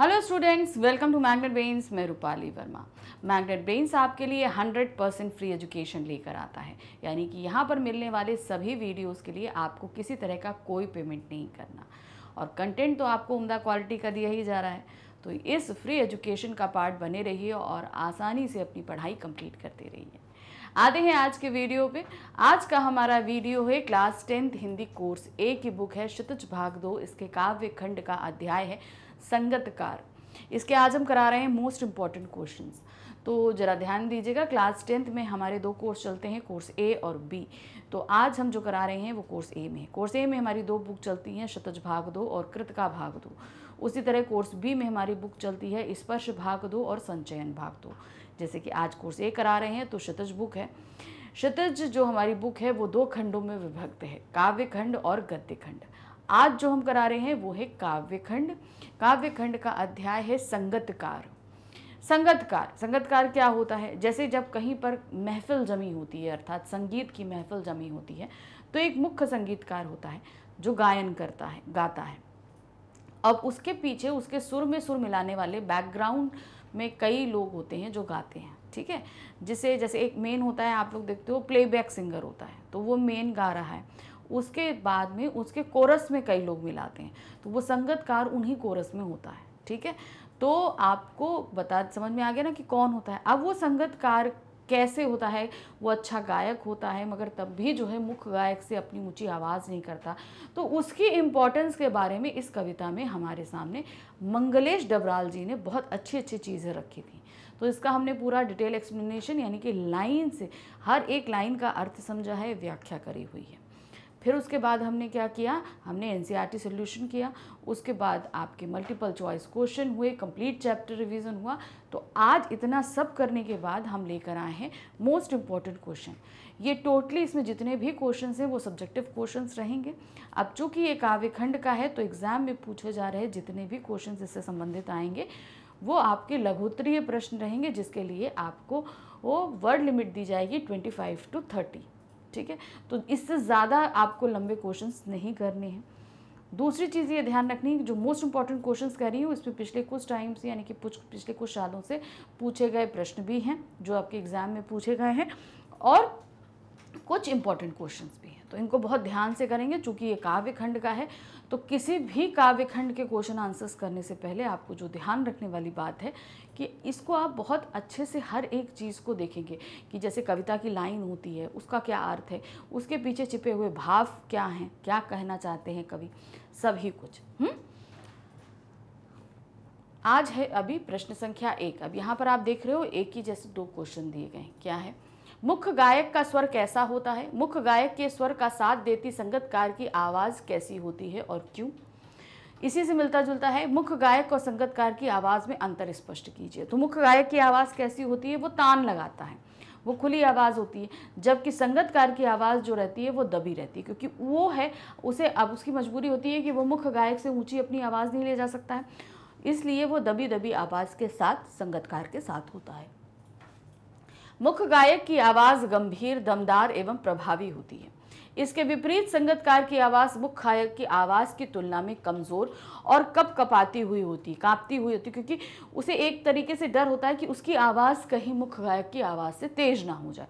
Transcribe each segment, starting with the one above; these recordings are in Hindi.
Hello students welcome to Magnet Brains मैं रूपाली वर्मा मैग्नेट ब्रेन्स आपके लिए 100 परसेंट फ्री एजुकेशन लेकर आता है यानी कि यहाँ पर मिलने वाले सभी वीडियोस के लिए आपको किसी तरह का कोई पेमेंट नहीं करना और कंटेंट तो आपको उम्दा क्वालिटी का दिया ही जा रहा है तो इस फ्री एजुकेशन का पार्ट बने रहिए और आसानी से अपनी पढ़ाई कंप्लीट करते रहिए आते हैं आज के वीडियो पे आज का हमारा वीडियो है class tenth Hindi course A की बुक है शतज भाग दो इसके काव्य खंड का अध्याय है संगतकार इसके आज हम करा रहे हैं मोस्ट इम्पॉर्टेंट क्वेश्चन तो ज़रा ध्यान दीजिएगा क्लास टेंथ में हमारे दो कोर्स चलते हैं कोर्स ए और बी तो आज हम जो करा रहे हैं वो कोर्स ए में कोर्स ए में हमारी दो बुक चलती हैं शतज भाग दो और कृत का भाग दो उसी तरह कोर्स बी में हमारी बुक चलती है स्पर्श भाग दो और संचयन भाग दो जैसे कि आज कोर्स ए करा रहे हैं तो शतज बुक है शतज जो हमारी बुक है वो दो खंडों में विभक्त है काव्य खंड और गद्य खंड आज जो हम करा रहे हैं वो है काव्य खंड काव्य खंड का अध्याय है संगतकार संगतकार संगतकार क्या होता है जैसे जब कहीं पर महफिल जमी होती है अर्थात संगीत की महफिल जमी होती है तो एक मुख्य संगीतकार होता है जो गायन करता है गाता है अब उसके पीछे उसके सुर में सुर मिलाने वाले बैकग्राउंड में कई लोग होते हैं जो गाते हैं ठीक है जिसे जैसे एक मेन होता है आप लोग देखते हो प्लेबैक सिंगर होता है तो वो मेन गा रहा है उसके बाद में उसके कोरस में कई लोग मिलाते हैं तो वो संगतकार उन्हीं कोरस में होता है ठीक है तो आपको बता समझ में आ गया ना कि कौन होता है अब वो संगतकार कैसे होता है वो अच्छा गायक होता है मगर तब भी जो है मुख्य गायक से अपनी ऊंची आवाज़ नहीं करता तो उसकी इम्पोर्टेंस के बारे में इस कविता में हमारे सामने मंगलेश डबराल जी ने बहुत अच्छी अच्छी चीज़ें रखी थी तो इसका हमने पूरा डिटेल एक्सप्लेनेशन यानी कि लाइन से हर एक लाइन का अर्थ समझा है व्याख्या करी हुई है फिर उसके बाद हमने क्या किया हमने एन सी सोल्यूशन किया उसके बाद आपके मल्टीपल चॉइस क्वेश्चन हुए कंप्लीट चैप्टर रिवीजन हुआ तो आज इतना सब करने के बाद हम लेकर आए हैं मोस्ट इम्पॉर्टेंट क्वेश्चन ये टोटली इसमें जितने भी क्वेश्चन हैं वो सब्जेक्टिव क्वेश्चन रहेंगे अब चूंकि ये काव्यखंड का है तो एग्जाम में पूछे जा रहे जितने भी क्वेश्चन इससे संबंधित आएंगे वो आपके लघुत्तरीय प्रश्न रहेंगे जिसके लिए आपको वो वर्ड लिमिट दी जाएगी फाइव टू थर्टी ठीक है तो इससे ज़्यादा आपको लंबे क्वेश्चंस नहीं करने हैं दूसरी चीज़ ये ध्यान रखनी है कि जो मोस्ट इंपॉर्टेंट क्वेश्चंस कर रही हूँ इसमें पिछले कुछ टाइम से यानी कि पिछले कुछ सालों से पूछे गए प्रश्न भी हैं जो आपके एग्ज़ाम में पूछे गए हैं और कुछ इंपॉर्टेंट क्वेश्चंस भी हैं तो इनको बहुत ध्यान से करेंगे चूँकि ये काव्य खंड का है तो किसी भी काव्य खंड के क्वेश्चन आंसर्स करने से पहले आपको जो ध्यान रखने वाली बात है कि इसको आप बहुत अच्छे से हर एक चीज़ को देखेंगे कि जैसे कविता की लाइन होती है उसका क्या अर्थ है उसके पीछे छिपे हुए भाव क्या हैं क्या कहना चाहते हैं कवि सभी कुछ हुँ? हम्म? आज है अभी प्रश्न संख्या एक अब यहाँ पर आप देख रहे हो एक ही जैसे दो क्वेश्चन दिए गए क्या है मुख्य गायक का स्वर कैसा होता है मुख्य गायक के स्वर का साथ देती संगतकार की आवाज़ कैसी होती है और क्यों इसी से मिलता जुलता है मुख्य गायक और संगतकार की आवाज़ में अंतर स्पष्ट कीजिए तो मुख्य गायक की आवाज़ कैसी होती है वो तान लगाता है वो खुली आवाज़ होती है जबकि संगतकार की आवाज़ जो रहती है वो दबी रहती है क्योंकि वो है उसे अब उसकी मजबूरी होती है कि वो मुख्य गायक से ऊंची अपनी आवाज़ नहीं ले जा सकता है इसलिए वो दबी दबी आवाज़ के साथ संगतकार के साथ होता है मुख्य गायक की आवाज़ गंभीर दमदार एवं प्रभावी होती है इसके विपरीत संगतकार की आवाज़ मुख्य गायक की आवाज़ की तुलना में कमज़ोर और कप कपाती हुई होती कांपती हुई होती क्योंकि उसे एक तरीके से डर होता है कि उसकी आवाज़ कहीं मुख्य गायक की आवाज़ से तेज ना हो जाए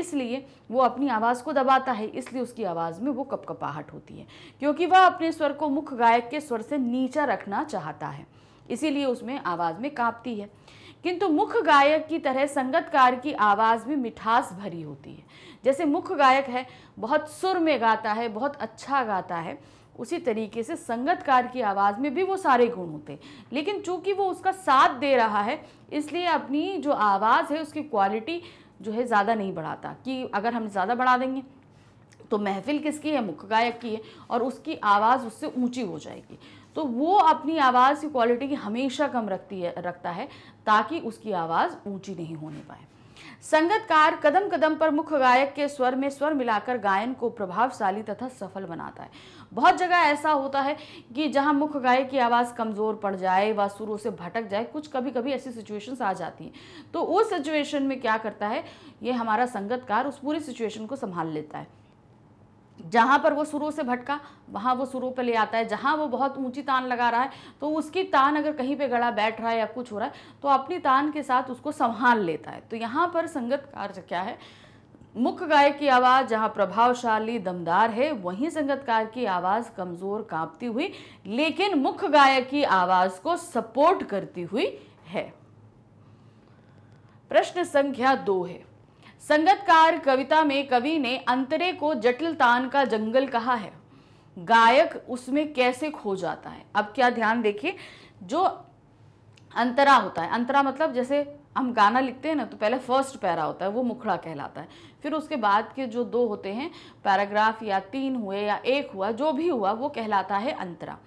इसलिए वो अपनी आवाज़ को दबाता है इसलिए उसकी आवाज़ में वो कपकपाहट होती है क्योंकि वह अपने स्वर को मुख्य गायक के स्वर से नीचा रखना चाहता है इसीलिए उसमें आवाज़ में कांपती है किंतु मुख्य गायक की तरह संगतकार की आवाज़ भी मिठास भरी होती है जैसे मुख्य गायक है बहुत सुर में गाता है बहुत अच्छा गाता है उसी तरीके से संगतकार की आवाज़ में भी वो सारे गुण होते लेकिन चूंकि वो उसका साथ दे रहा है इसलिए अपनी जो आवाज़ है उसकी क्वालिटी जो है ज़्यादा नहीं बढ़ाता कि अगर हम ज़्यादा बढ़ा देंगे तो महफिल किसकी है मुख्य गायक की है और उसकी आवाज़ उससे ऊंची हो जाएगी तो वो अपनी आवाज़ की क्वालिटी हमेशा कम रखती है रखता है ताकि उसकी आवाज़ ऊंची नहीं होने पाए संगतकार कदम कदम पर मुख्य गायक के स्वर में स्वर मिलाकर गायन को प्रभावशाली तथा सफल बनाता है बहुत जगह ऐसा होता है कि जहां मुख्य गायक की आवाज़ कमज़ोर पड़ जाए व सुरों से भटक जाए कुछ कभी कभी ऐसी सिचुएशंस आ जाती हैं तो उस सिचुएशन में क्या करता है ये हमारा संगतकार उस पूरी सिचुएशन को संभाल लेता है जहाँ पर वो शुरू से भटका वहाँ वो शुरू पे ले आता है जहाँ वो बहुत ऊंची तान लगा रहा है तो उसकी तान अगर कहीं पे गड़ा बैठ रहा है या कुछ हो रहा है तो अपनी तान के साथ उसको संभाल लेता है तो यहाँ पर संगत कार्य क्या है मुख्य गायक की आवाज़ जहाँ प्रभावशाली दमदार है वहीं संगतकार की आवाज़ कमज़ोर कांपती हुई लेकिन मुख्य गायक की आवाज़ को सपोर्ट करती हुई है प्रश्न संख्या दो है संगतकार कविता में कवि ने अंतरे को जटिल तान का जंगल कहा है गायक उसमें कैसे खो जाता है अब क्या ध्यान देखिए जो अंतरा होता है अंतरा मतलब जैसे हम गाना लिखते हैं ना तो पहले फर्स्ट पैरा होता है वो मुखड़ा कहलाता है फिर उसके बाद के जो दो होते हैं पैराग्राफ या तीन हुए या एक हुआ जो भी हुआ वो कहलाता है अंतरा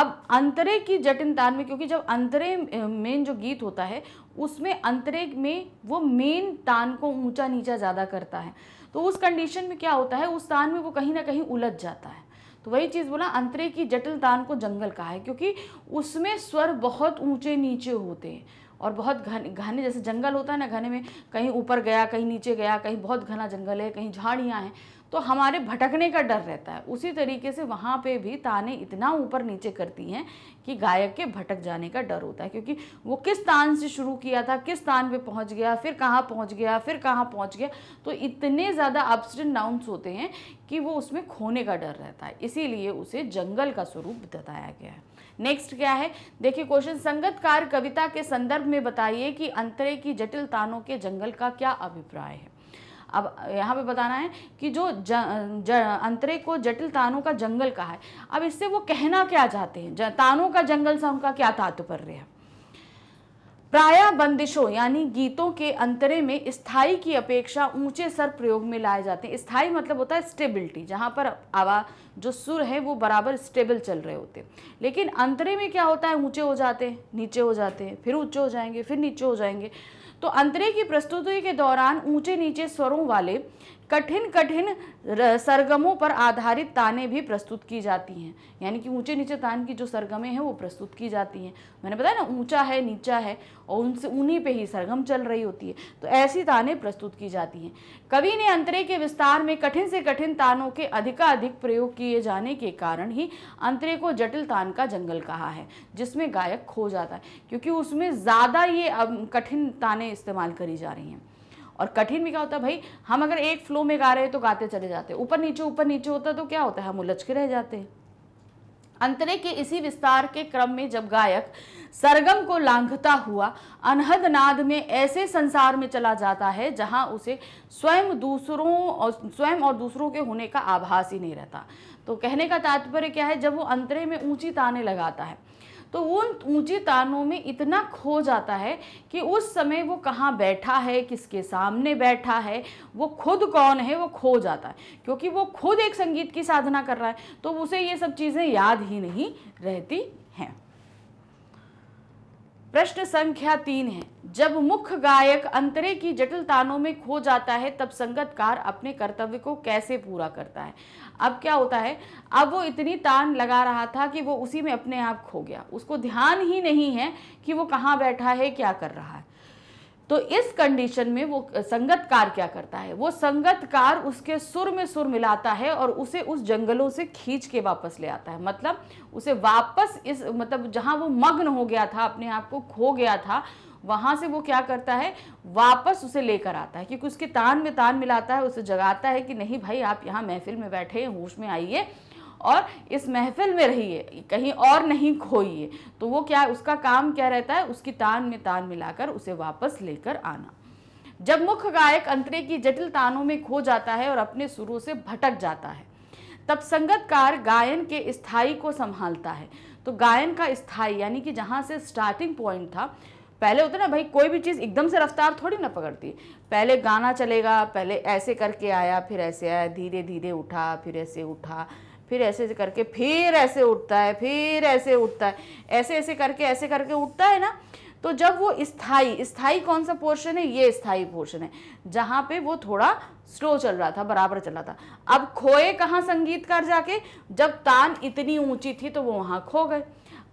अब अंतरे की जटिल तान में क्योंकि जब अंतरे मेन जो गीत होता है उसमें अंतरे में वो मेन तान को ऊंचा नीचा ज़्यादा करता है तो उस कंडीशन में क्या होता है उस तान में वो कहीं ना कहीं उलझ जाता है तो वही चीज़ बोला अंतरे की जटिल तान को जंगल कहा है क्योंकि उसमें स्वर बहुत ऊंचे नीचे होते हैं और बहुत घने घने जैसे जंगल होता है ना घने में कहीं ऊपर गया कहीं नीचे गया कहीं बहुत घना जंगल है कहीं झाड़ियाँ हैं तो हमारे भटकने का डर रहता है उसी तरीके से वहाँ पे भी ताने इतना ऊपर नीचे करती हैं कि गायक के भटक जाने का डर होता है क्योंकि वो किस तान से शुरू किया था किस तान पे पहुँच गया फिर कहाँ पहुँच गया फिर कहाँ पहुँच गया तो इतने ज़्यादा अप्स एंड होते हैं कि वो उसमें खोने का डर रहता है इसीलिए उसे जंगल का स्वरूप बताया गया है नेक्स्ट क्या है देखिए क्वेश्चन संगतकार कविता के संदर्भ में बताइए कि अंतरे की जटिल तानों के जंगल का क्या अभिप्राय है अब यहाँ पे बताना है कि जो ज, ज, अंतरे को जटिल तानों का जंगल कहा है अब इससे वो कहना क्या चाहते हैं तानों का जंगल से उनका क्या तात्पर्य है प्राय बंदिशों यानी गीतों के अंतरे में स्थाई की अपेक्षा ऊंचे सर प्रयोग में लाए जाते हैं स्थाई मतलब होता है स्टेबिलिटी जहाँ पर आवा जो सुर है वो बराबर स्टेबल चल रहे होते हैं लेकिन अंतरे में क्या होता है ऊंचे हो जाते हैं नीचे हो जाते हैं फिर ऊंचे हो जाएंगे फिर नीचे हो जाएंगे तो अंतरे की प्रस्तुति के दौरान ऊंचे नीचे स्वरों वाले कठिन कठिन सरगमों पर आधारित ताने भी प्रस्तुत की जाती हैं यानी कि ऊंचे नीचे तान की जो सरगमें हैं वो प्रस्तुत की जाती हैं मैंने बताया ना ऊंचा है नीचा है और उनसे उन्हीं पे ही सरगम चल रही होती है तो ऐसी ताने प्रस्तुत की जाती हैं कवि ने अंतरे के विस्तार में कठिन से कठिन तानों के अधिकाधिक प्रयोग किए जाने के कारण ही अंतरे को जटिल तान का जंगल कहा है जिसमें गायक खो जाता है क्योंकि उसमें ज़्यादा ये कठिन ताने इस्तेमाल करी जा रही हैं और कठिन भी क्या होता है भाई हम अगर एक फ्लो में गा रहे हैं तो गाते चले जाते हैं ऊपर नीचे ऊपर नीचे होता तो क्या होता है हम उलझ के रह जाते हैं अंतरे के इसी विस्तार के क्रम में जब गायक सरगम को लांघता हुआ अनहद नाद में ऐसे संसार में चला जाता है जहां उसे स्वयं दूसरों और स्वयं और दूसरों के होने का आभास ही नहीं रहता तो कहने का तात्पर्य क्या है जब वो अंतरे में ऊंची ताने लगाता है तो वो उन ऊँची तानों में इतना खो जाता है कि उस समय वो कहाँ बैठा है किसके सामने बैठा है वो खुद कौन है वो खो जाता है क्योंकि वो खुद एक संगीत की साधना कर रहा है तो उसे ये सब चीज़ें याद ही नहीं रहती हैं प्रश्न संख्या तीन है जब मुख्य गायक अंतरे की जटिल तानों में खो जाता है तब संगतकार अपने कर्तव्य को कैसे पूरा करता है अब क्या होता है अब वो इतनी तान लगा रहा था कि वो उसी में अपने आप खो गया उसको ध्यान ही नहीं है कि वो कहाँ बैठा है क्या कर रहा है तो इस कंडीशन में वो संगतकार क्या करता है वो संगतकार उसके सुर में सुर मिलाता है और उसे उस जंगलों से खींच के वापस ले आता है मतलब उसे वापस इस मतलब जहाँ वो मग्न हो गया था अपने आप को खो गया था वहाँ से वो क्या करता है वापस उसे लेकर आता है क्योंकि उसके तान में तान मिलाता है उसे जगाता है कि नहीं भाई आप यहाँ महफिल में बैठे होश में आइए और इस महफिल में रहिए कहीं और नहीं खोइए तो वो क्या उसका काम क्या रहता है उसकी तान में तान मिलाकर उसे वापस लेकर आना जब मुख्य गायक अंतरे की जटिल तानों में खो जाता है और अपने सुरों से भटक जाता है तब संगतकार गायन के स्थाई को संभालता है तो गायन का स्थाई यानी कि जहाँ से स्टार्टिंग पॉइंट था पहले होता ना भाई कोई भी चीज़ एकदम से रफ्तार थोड़ी ना पकड़ती पहले गाना चलेगा पहले ऐसे करके आया फिर ऐसे आया धीरे धीरे उठा फिर ऐसे उठा फिर ऐसे ऐसे करके फिर ऐसे उठता है फिर ऐसे उठता है ऐसे ऐसे करके ऐसे करके उठता है ना तो जब वो स्थाई स्थाई कौन सा पोर्शन है ये स्थाई पोर्शन है जहाँ पे वो थोड़ा स्लो चल रहा था बराबर चल रहा था अब खोए कहाँ संगीतकार जाके जब तान इतनी ऊंची थी तो वो वहाँ खो गए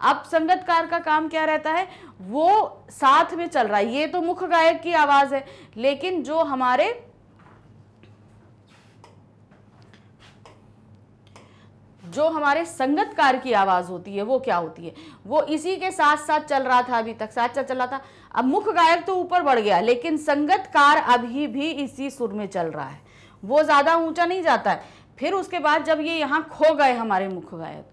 अब संगतकार का काम क्या रहता है वो साथ में चल रहा है ये तो मुख्य गायक की आवाज़ है लेकिन जो हमारे जो हमारे संगतकार की आवाज़ होती है वो क्या होती है वो इसी के साथ साथ चल रहा था अभी तक साथ साथ चल रहा था अब मुख्य गायक तो ऊपर बढ़ गया लेकिन संगतकार अभी भी इसी सुर में चल रहा है वो ज़्यादा ऊंचा नहीं जाता है फिर उसके बाद जब ये यहाँ खो गए हमारे मुख्य गायक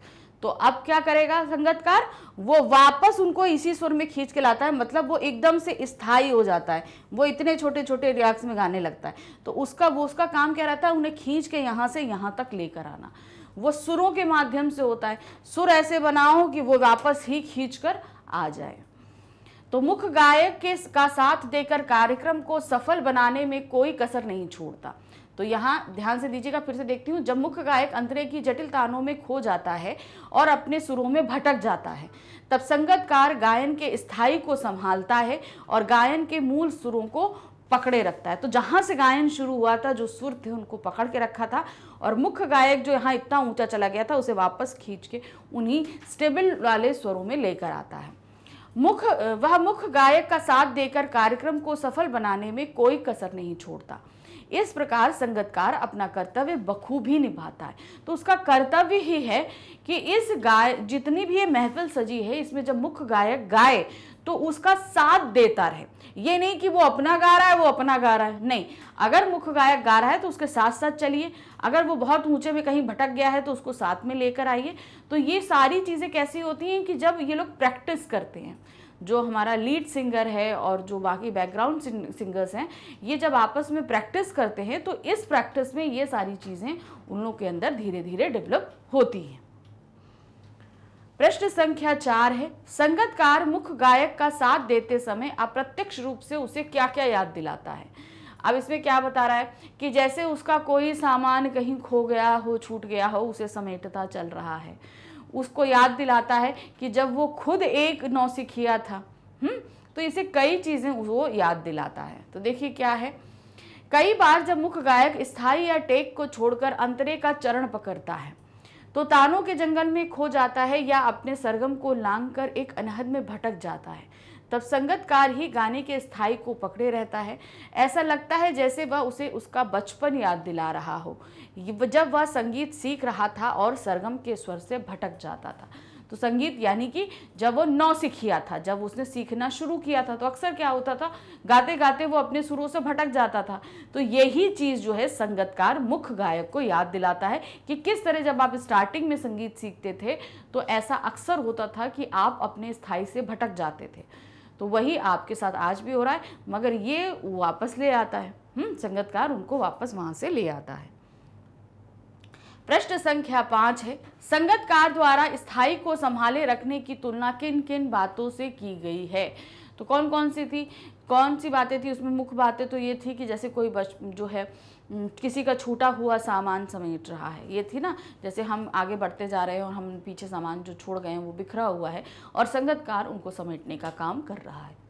तो अब क्या करेगा संगतकार वो वापस उनको इसी सुर में खींच के लाता है मतलब वो एकदम से स्थायी हो जाता है वो इतने छोटे छोटे रियाक्स में गाने लगता है तो उसका वो उसका काम क्या रहता है उन्हें खींच के यहाँ से यहाँ तक लेकर आना वो सुरों के माध्यम से होता है सुर ऐसे बनाओ कि वो वापस ही खींच कर आ जाए तो मुख्य गायक के का साथ देकर कार्यक्रम को सफल बनाने में कोई कसर नहीं छोड़ता तो यहाँ ध्यान से दीजिएगा फिर से देखती हूँ जब मुख्य गायक अंतरे की जटिल तानों में खो जाता है और अपने सुरों में भटक जाता है तब संगतकार गायन के स्थाई को संभालता है और गायन के मूल सुरों को पकड़े रखता है तो जहाँ से गायन शुरू हुआ था जो सुर थे उनको पकड़ के रखा था और मुख्य गायक जो यहाँ इतना ऊंचा चला गया था उसे वापस खींच के उन्हीं स्टेबल वाले स्वरों में लेकर आता है मुख्य वह मुख्य गायक का साथ देकर कार्यक्रम को सफल बनाने में कोई कसर नहीं छोड़ता इस प्रकार संगतकार अपना कर्तव्य बखूबी निभाता है तो उसका कर्तव्य ही है कि इस गाय जितनी भी ये महफिल सजी है इसमें जब मुख्य गायक गाए तो उसका साथ देता रहे ये नहीं कि वो अपना गा रहा है वो अपना गा रहा है नहीं अगर मुख्य गायक गा रहा है तो उसके साथ साथ चलिए अगर वो बहुत ऊंचे में कहीं भटक गया है तो उसको साथ में लेकर आइए तो ये सारी चीज़ें कैसी होती हैं कि जब ये लोग प्रैक्टिस करते हैं जो हमारा लीड सिंगर है और जो बाकी बैकग्राउंड सिंगर्स हैं ये जब आपस में प्रैक्टिस करते हैं तो इस प्रैक्टिस में ये सारी चीज़ें उन लोग के अंदर धीरे धीरे डेवलप होती हैं प्रश्न संख्या चार है संगतकार मुख्य गायक का साथ देते समय अप्रत्यक्ष रूप से उसे क्या क्या याद दिलाता है अब इसमें क्या बता रहा है कि जैसे उसका कोई सामान कहीं खो गया हो छूट गया हो उसे समेटता चल रहा है उसको याद दिलाता है कि जब वो खुद एक नौसिखिया था हम्म तो इसे कई चीज़ें वो याद दिलाता है तो देखिए क्या है कई बार जब मुख्य गायक स्थाई या टेक को छोड़कर अंतरे का चरण पकड़ता है तो तानों के जंगल में खो जाता है या अपने सरगम को लांग कर एक अनहद में भटक जाता है तब संगतकार ही गाने के स्थाई को पकड़े रहता है ऐसा लगता है जैसे वह उसे उसका बचपन याद दिला रहा हो जब वह संगीत सीख रहा था और सरगम के स्वर से भटक जाता था तो संगीत यानी कि जब वो नौ सीखिया था जब उसने सीखना शुरू किया था तो अक्सर क्या होता था गाते गाते वो अपने सुरों से भटक जाता था तो यही चीज़ जो है संगतकार मुख्य गायक को याद दिलाता है कि किस तरह जब आप स्टार्टिंग में संगीत सीखते थे तो ऐसा अक्सर होता था कि आप अपने स्थाई से भटक जाते थे तो वही आपके साथ आज भी हो रहा है मगर ये वापस ले आता है हम्म, संगतकार उनको वापस वहाँ से ले आता है प्रश्न संख्या पाँच है संगत कार द्वारा स्थाई को संभाले रखने की तुलना किन किन बातों से की गई है तो कौन कौन सी थी कौन सी बातें थी उसमें मुख्य बातें तो ये थी कि जैसे कोई बच जो है किसी का छूटा हुआ सामान समेट रहा है ये थी ना जैसे हम आगे बढ़ते जा रहे हैं और हम पीछे सामान जो छोड़ गए हैं वो बिखरा हुआ है और संगतकार उनको समेटने का काम कर रहा है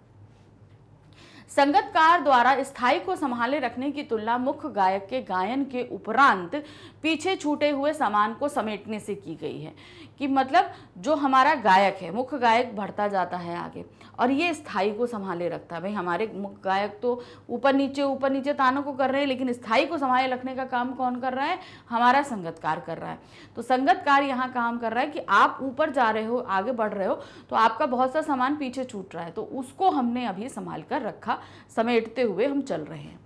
संगतकार द्वारा स्थाई को संभाले रखने की तुलना मुख्य गायक के गायन के उपरांत पीछे छूटे हुए सामान को समेटने से की गई है कि मतलब जो हमारा गायक है मुख्य गायक बढ़ता जाता है आगे और ये स्थाई को संभाले रखता है भाई हमारे गायक तो ऊपर नीचे ऊपर नीचे तानों को कर रहे हैं लेकिन स्थाई को संभाले रखने का काम कौन कर रहा है हमारा संगतकार कर रहा है तो संगतकार यहाँ काम कर रहा है कि आप ऊपर जा रहे हो आगे बढ़ रहे हो तो आपका बहुत सा सामान पीछे छूट रहा है तो उसको हमने अभी संभाल कर रखा समेटते हुए हम चल रहे हैं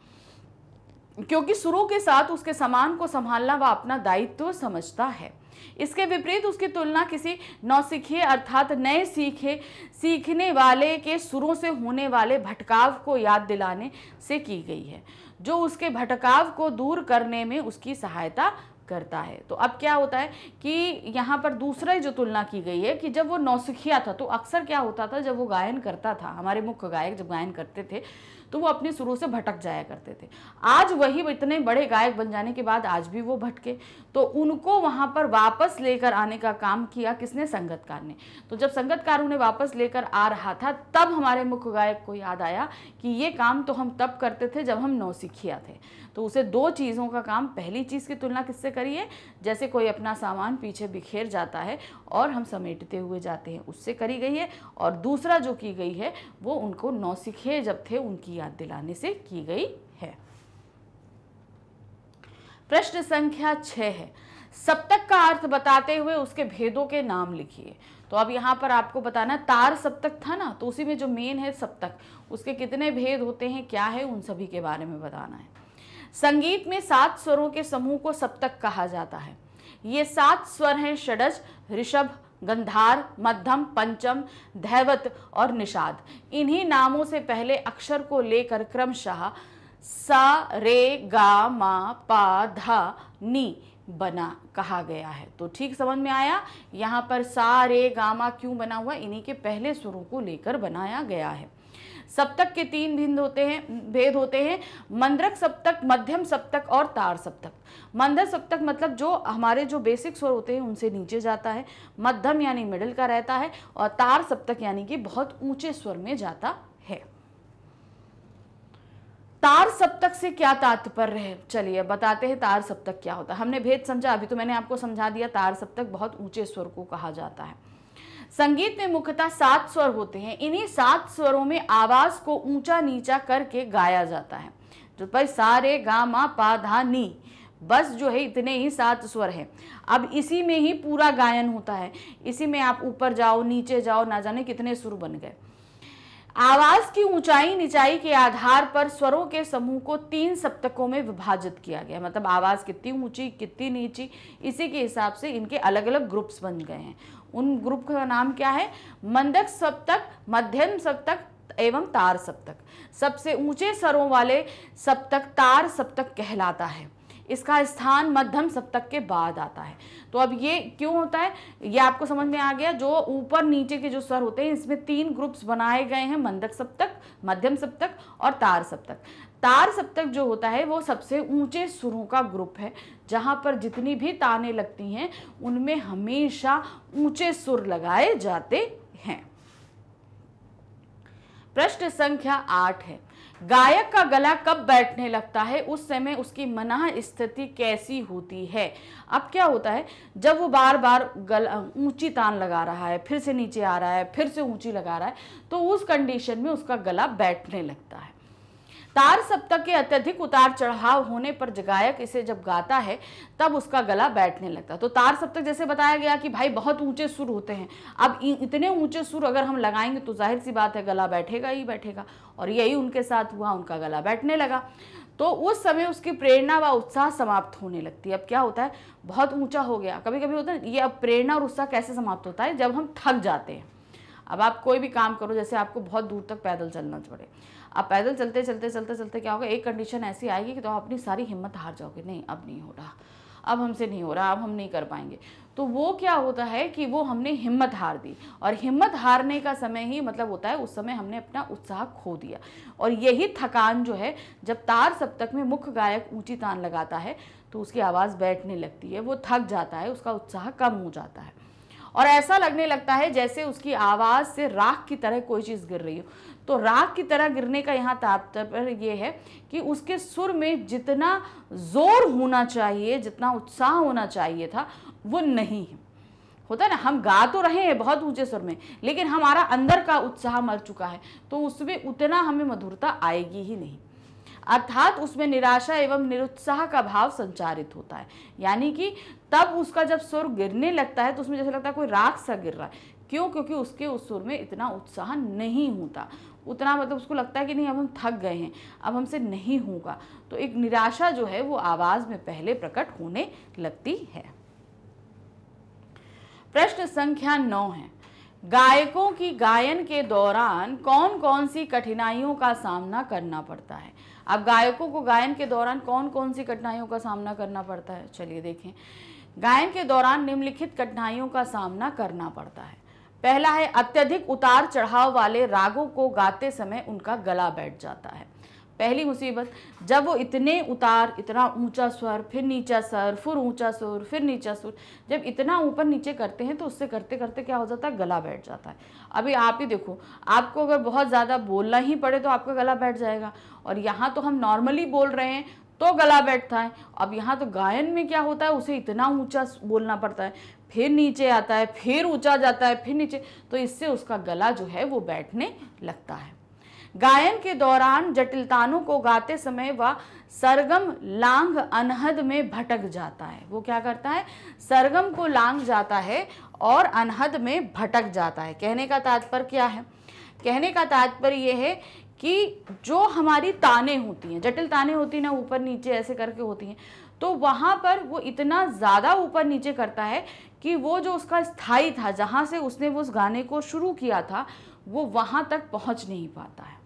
क्योंकि शुरू के साथ उसके सामान को संभालना वह अपना दायित्व समझता है इसके विपरीत उसकी तुलना किसी नौसिखिए अर्थात नए सीखे सीखने वाले के सुरों से होने वाले भटकाव को याद दिलाने से की गई है जो उसके भटकाव को दूर करने में उसकी सहायता करता है तो अब क्या होता है कि यहाँ पर दूसरा जो तुलना की गई है कि जब वो नौसिखिया था तो अक्सर क्या होता था जब वो गायन करता था हमारे मुख्य गायक जब गायन करते थे तो वो अपने सुरों से भटक जाया करते थे आज वही इतने बड़े गायक बन जाने के बाद आज भी वो भटके तो उनको वहाँ पर वापस लेकर आने का काम किया किसने संगतकार ने तो जब संगतकार उन्हें वापस लेकर आ रहा था तब हमारे मुख्य गायक को याद आया कि ये काम तो हम तब करते थे जब हम नौसिखिया थे तो उसे दो चीज़ों का काम पहली चीज़ की तुलना किससे करिए जैसे कोई अपना सामान पीछे बिखेर जाता है और हम समेटते हुए जाते हैं उससे करी गई है और दूसरा जो की गई है वो उनको नौसिखे जब थे उनकी याद दिलाने से की गई है प्रश्न संख्या छह है सप्तक का अर्थ बताते हुए उसके भेदों के नाम लिखिए तो अब यहाँ पर आपको बताना तार सप्तक था ना तो उसी में जो मेन है सप्तक उसके कितने भेद होते हैं क्या है उन सभी के बारे में बताना है संगीत में सात स्वरों के समूह को सप्तक कहा जाता है ये सात स्वर हैं षडज ऋषभ गंधार मध्यम पंचम धैवत और निषाद इन्हीं नामों से पहले अक्षर को लेकर क्रमशः सा रे गा मा पा धा नी बना कहा गया है तो ठीक समझ में आया यहाँ पर सा रे गामा क्यों बना हुआ इन्हीं के पहले स्वरों को लेकर बनाया गया है सप्तक के तीन भिन्न होते हैं भेद होते हैं मंद्रक सप्तक मध्यम सप्तक और तार सप्तक मंदर सप्तक मतलब जो हमारे जो बेसिक स्वर होते हैं उनसे नीचे जाता है मध्यम यानी मिडिल का रहता है और तार सप्तक यानी कि बहुत ऊंचे स्वर में जाता है तार सप्तक से क्या तात्पर्य है चलिए बताते हैं तार सप्तक क्या होता है हमने भेद समझा अभी तो मैंने आपको समझा दिया तार सप्तक बहुत ऊंचे स्वर को कहा जाता है संगीत में मुख्यतः सात स्वर होते हैं इन्हीं सात स्वरों में आवाज को ऊंचा नीचा करके गाया जाता है जो भाई सारे गा मा पा धा नी बस जो है इतने ही सात स्वर हैं अब इसी में ही पूरा गायन होता है इसी में आप ऊपर जाओ नीचे जाओ ना जाने कितने सुर बन गए आवाज की ऊंचाई निचाई के आधार पर स्वरों के समूह को तीन सप्तकों में विभाजित किया गया मतलब आवाज कितनी ऊंची कितनी नीची इसी के हिसाब से इनके अलग अलग ग्रुप्स बन गए हैं उन ग्रुप का नाम क्या है मंदक सप्तक मध्यम सप्तक एवं तार सप्तक सबसे ऊंचे सरों वाले सप्तक तार सप्तक कहलाता है इसका स्थान मध्यम सप्तक के बाद आता है तो अब ये क्यों होता है ये आपको समझ में आ गया जो ऊपर नीचे के जो सर होते हैं इसमें तीन ग्रुप्स बनाए गए हैं मंदक सप्तक मध्यम सप्तक और तार सप्तक तार सप्तक जो होता है वो सबसे ऊंचे सुरों का ग्रुप है जहाँ पर जितनी भी ताने लगती हैं उनमें हमेशा ऊंचे सुर लगाए जाते हैं प्रश्न संख्या आठ है गायक का गला कब बैठने लगता है उस समय उसकी मना स्थिति कैसी होती है अब क्या होता है जब वो बार बार गला ऊंची तान लगा रहा है फिर से नीचे आ रहा है फिर से ऊंची लगा रहा है तो उस कंडीशन में उसका गला बैठने लगता है तार सप्तक के अत्यधिक उतार चढ़ाव होने पर गायक इसे जब गाता है तब उसका गला बैठने लगता है तो तार सप्तक जैसे बताया गया कि भाई बहुत ऊंचे सुर होते हैं अब इतने ऊंचे सुर अगर हम लगाएंगे तो जाहिर सी बात है गला बैठेगा ही बैठेगा और यही उनके साथ हुआ उनका गला बैठने लगा तो उस समय उसकी प्रेरणा व उत्साह समाप्त होने लगती है अब क्या होता है बहुत ऊंचा हो गया कभी कभी होता है ये अब प्रेरणा और उत्साह कैसे समाप्त होता है जब हम थक जाते हैं अब आप कोई भी काम करो जैसे आपको बहुत दूर तक पैदल चलना पड़े अब पैदल चलते चलते चलते चलते क्या होगा एक कंडीशन ऐसी आएगी कि तो आप अपनी सारी हिम्मत हार जाओगे नहीं अब नहीं हो रहा अब हमसे नहीं हो रहा अब हम नहीं कर पाएंगे तो वो क्या होता है कि वो हमने हिम्मत हार दी और हिम्मत हारने का समय ही मतलब होता है उस समय हमने अपना उत्साह खो दिया और यही थकान जो है जब तार सप्तक में मुख्य गायक ऊंची तान लगाता है तो उसकी आवाज़ बैठने लगती है वो थक जाता है उसका उत्साह कम हो जाता है और ऐसा लगने लगता है जैसे उसकी आवाज़ से राख की तरह कोई चीज़ गिर रही हो तो राग की तरह गिरने का यहाँ तात्पर्य ये है कि उसके सुर में जितना जोर होना चाहिए जितना उत्साह होना चाहिए था वो नहीं है होता है ना हम गा तो रहे हैं बहुत ऊंचे सुर में लेकिन हमारा अंदर का उत्साह मर चुका है तो उसमें उतना हमें मधुरता आएगी ही नहीं अर्थात उसमें निराशा एवं निरुत्साह का भाव संचारित होता है यानी कि तब उसका जब सुर गिरने लगता है तो उसमें जैसे लगता है कोई राख सा गिर रहा है क्यों क्योंकि उसके उस सुर में इतना उत्साह नहीं होता उतना मतलब उसको लगता है कि नहीं अब हम थक गए हैं अब हमसे नहीं होगा तो एक निराशा जो है वो आवाज़ में पहले प्रकट होने लगती है प्रश्न संख्या नौ है गायकों की गायन के दौरान कौन कौन सी कठिनाइयों का सामना करना पड़ता है अब गायकों को गायन के दौरान कौन कौन सी कठिनाइयों का सामना करना पड़ता है चलिए देखें गायन के दौरान निम्नलिखित कठिनाइयों का सामना करना पड़ता है पहला है अत्यधिक उतार चढ़ाव वाले रागों को गाते समय उनका गला बैठ जाता है पहली मुसीबत जब वो इतने उतार इतना ऊंचा स्वर फिर नीचा स्वर फिर ऊंचा सुर फिर नीचा सुर जब इतना ऊपर नीचे करते हैं तो उससे करते करते क्या हो जाता है गला बैठ जाता है अभी आप ही देखो आपको अगर बहुत ज़्यादा बोलना ही पड़े तो आपका गला बैठ जाएगा और यहाँ तो हम नॉर्मली बोल रहे हैं तो गला बैठता है अब यहाँ तो गायन में क्या होता है उसे इतना ऊंचा बोलना पड़ता है फिर नीचे आता है फिर ऊंचा जाता है फिर नीचे तो इससे उसका गला जो है वो बैठने लगता है गायन के दौरान जटिलतानों को गाते समय वह सरगम लांग अनहद में भटक जाता है वो क्या करता है सरगम को लांग जाता है और अनहद में भटक जाता है कहने का तात्पर्य क्या है कहने का तात्पर्य यह है कि जो हमारी ताने होती हैं जटिल ताने होती हैं ना ऊपर नीचे ऐसे करके होती हैं तो वहाँ पर वो इतना ज़्यादा ऊपर नीचे करता है कि वो जो उसका स्थाई था जहाँ से उसने वो उस गाने को शुरू किया था वो वहाँ तक पहुँच नहीं पाता है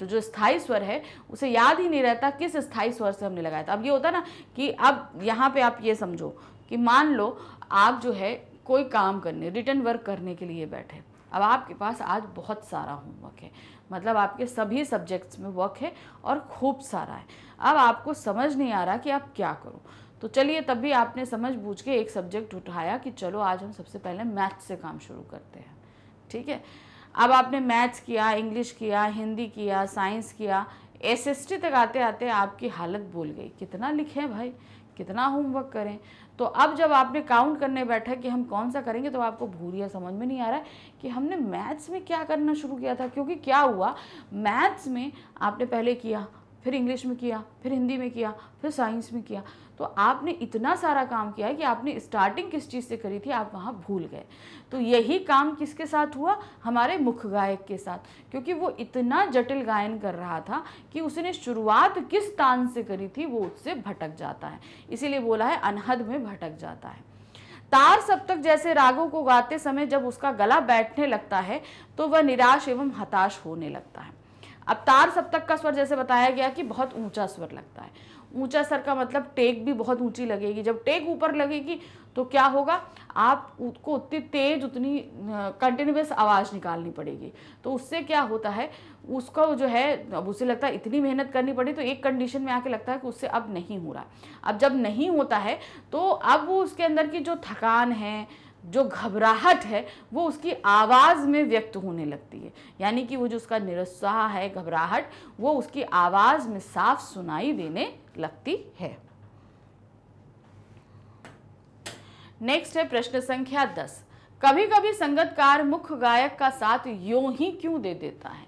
तो जो स्थाई स्वर है उसे याद ही नहीं रहता किस स्थाई स्वर से हमने लगाया था अब ये होता ना कि अब यहाँ पे आप ये समझो कि मान लो आप जो है कोई काम करने रिटर्न वर्क करने के लिए बैठे अब आपके पास आज बहुत सारा होमवर्क है मतलब आपके सभी सब्जेक्ट्स में वर्क है और खूब सारा है अब आपको समझ नहीं आ रहा कि आप क्या करो तो चलिए तभी आपने समझ बूझ के एक सब्जेक्ट उठाया कि चलो आज हम सबसे पहले मैथ से काम शुरू करते हैं ठीक है अब आपने मैथ्स किया इंग्लिश किया हिंदी किया साइंस किया एसएसटी तक आते आते आपकी हालत बोल गई कितना लिखें भाई कितना होमवर्क करें तो अब जब आपने काउंट करने बैठा कि हम कौन सा करेंगे तो आपको भूरिया समझ में नहीं आ रहा है कि हमने मैथ्स में क्या करना शुरू किया था क्योंकि क्या हुआ मैथ्स में आपने पहले किया फिर इंग्लिश में किया फिर हिंदी में किया फिर साइंस में किया तो आपने इतना सारा काम किया है कि आपने स्टार्टिंग किस चीज़ से करी थी आप वहाँ भूल गए तो यही काम किसके साथ हुआ हमारे मुख्य गायक के साथ क्योंकि वो इतना जटिल गायन कर रहा था कि उसने शुरुआत किस तान से करी थी वो उससे भटक जाता है इसीलिए बोला है अनहद में भटक जाता है तार सप्तक जैसे रागों को गाते समय जब उसका गला बैठने लगता है तो वह निराश एवं हताश होने लगता है अब तार सप्तक का स्वर जैसे बताया गया कि बहुत ऊंचा स्वर लगता है ऊंचा सर का मतलब टेक भी बहुत ऊंची लगेगी जब टेक ऊपर लगेगी तो क्या होगा आप उसको उतनी तेज उतनी कंटिन्यूस आवाज़ निकालनी पड़ेगी तो उससे क्या होता है उसका जो है अब उसे लगता है इतनी मेहनत करनी पड़ी तो एक कंडीशन में आके लगता है कि उससे अब नहीं हो रहा अब जब नहीं होता है तो अब वो उसके अंदर की जो थकान है जो घबराहट है वो उसकी आवाज़ में व्यक्त होने लगती है यानी कि वो जो उसका निरुत्साह है घबराहट वो उसकी आवाज़ में साफ सुनाई देने लगती है नेक्स्ट है प्रश्न संख्या दस कभी कभी संगतकार मुख्य गायक का साथ यूं ही क्यों दे देता है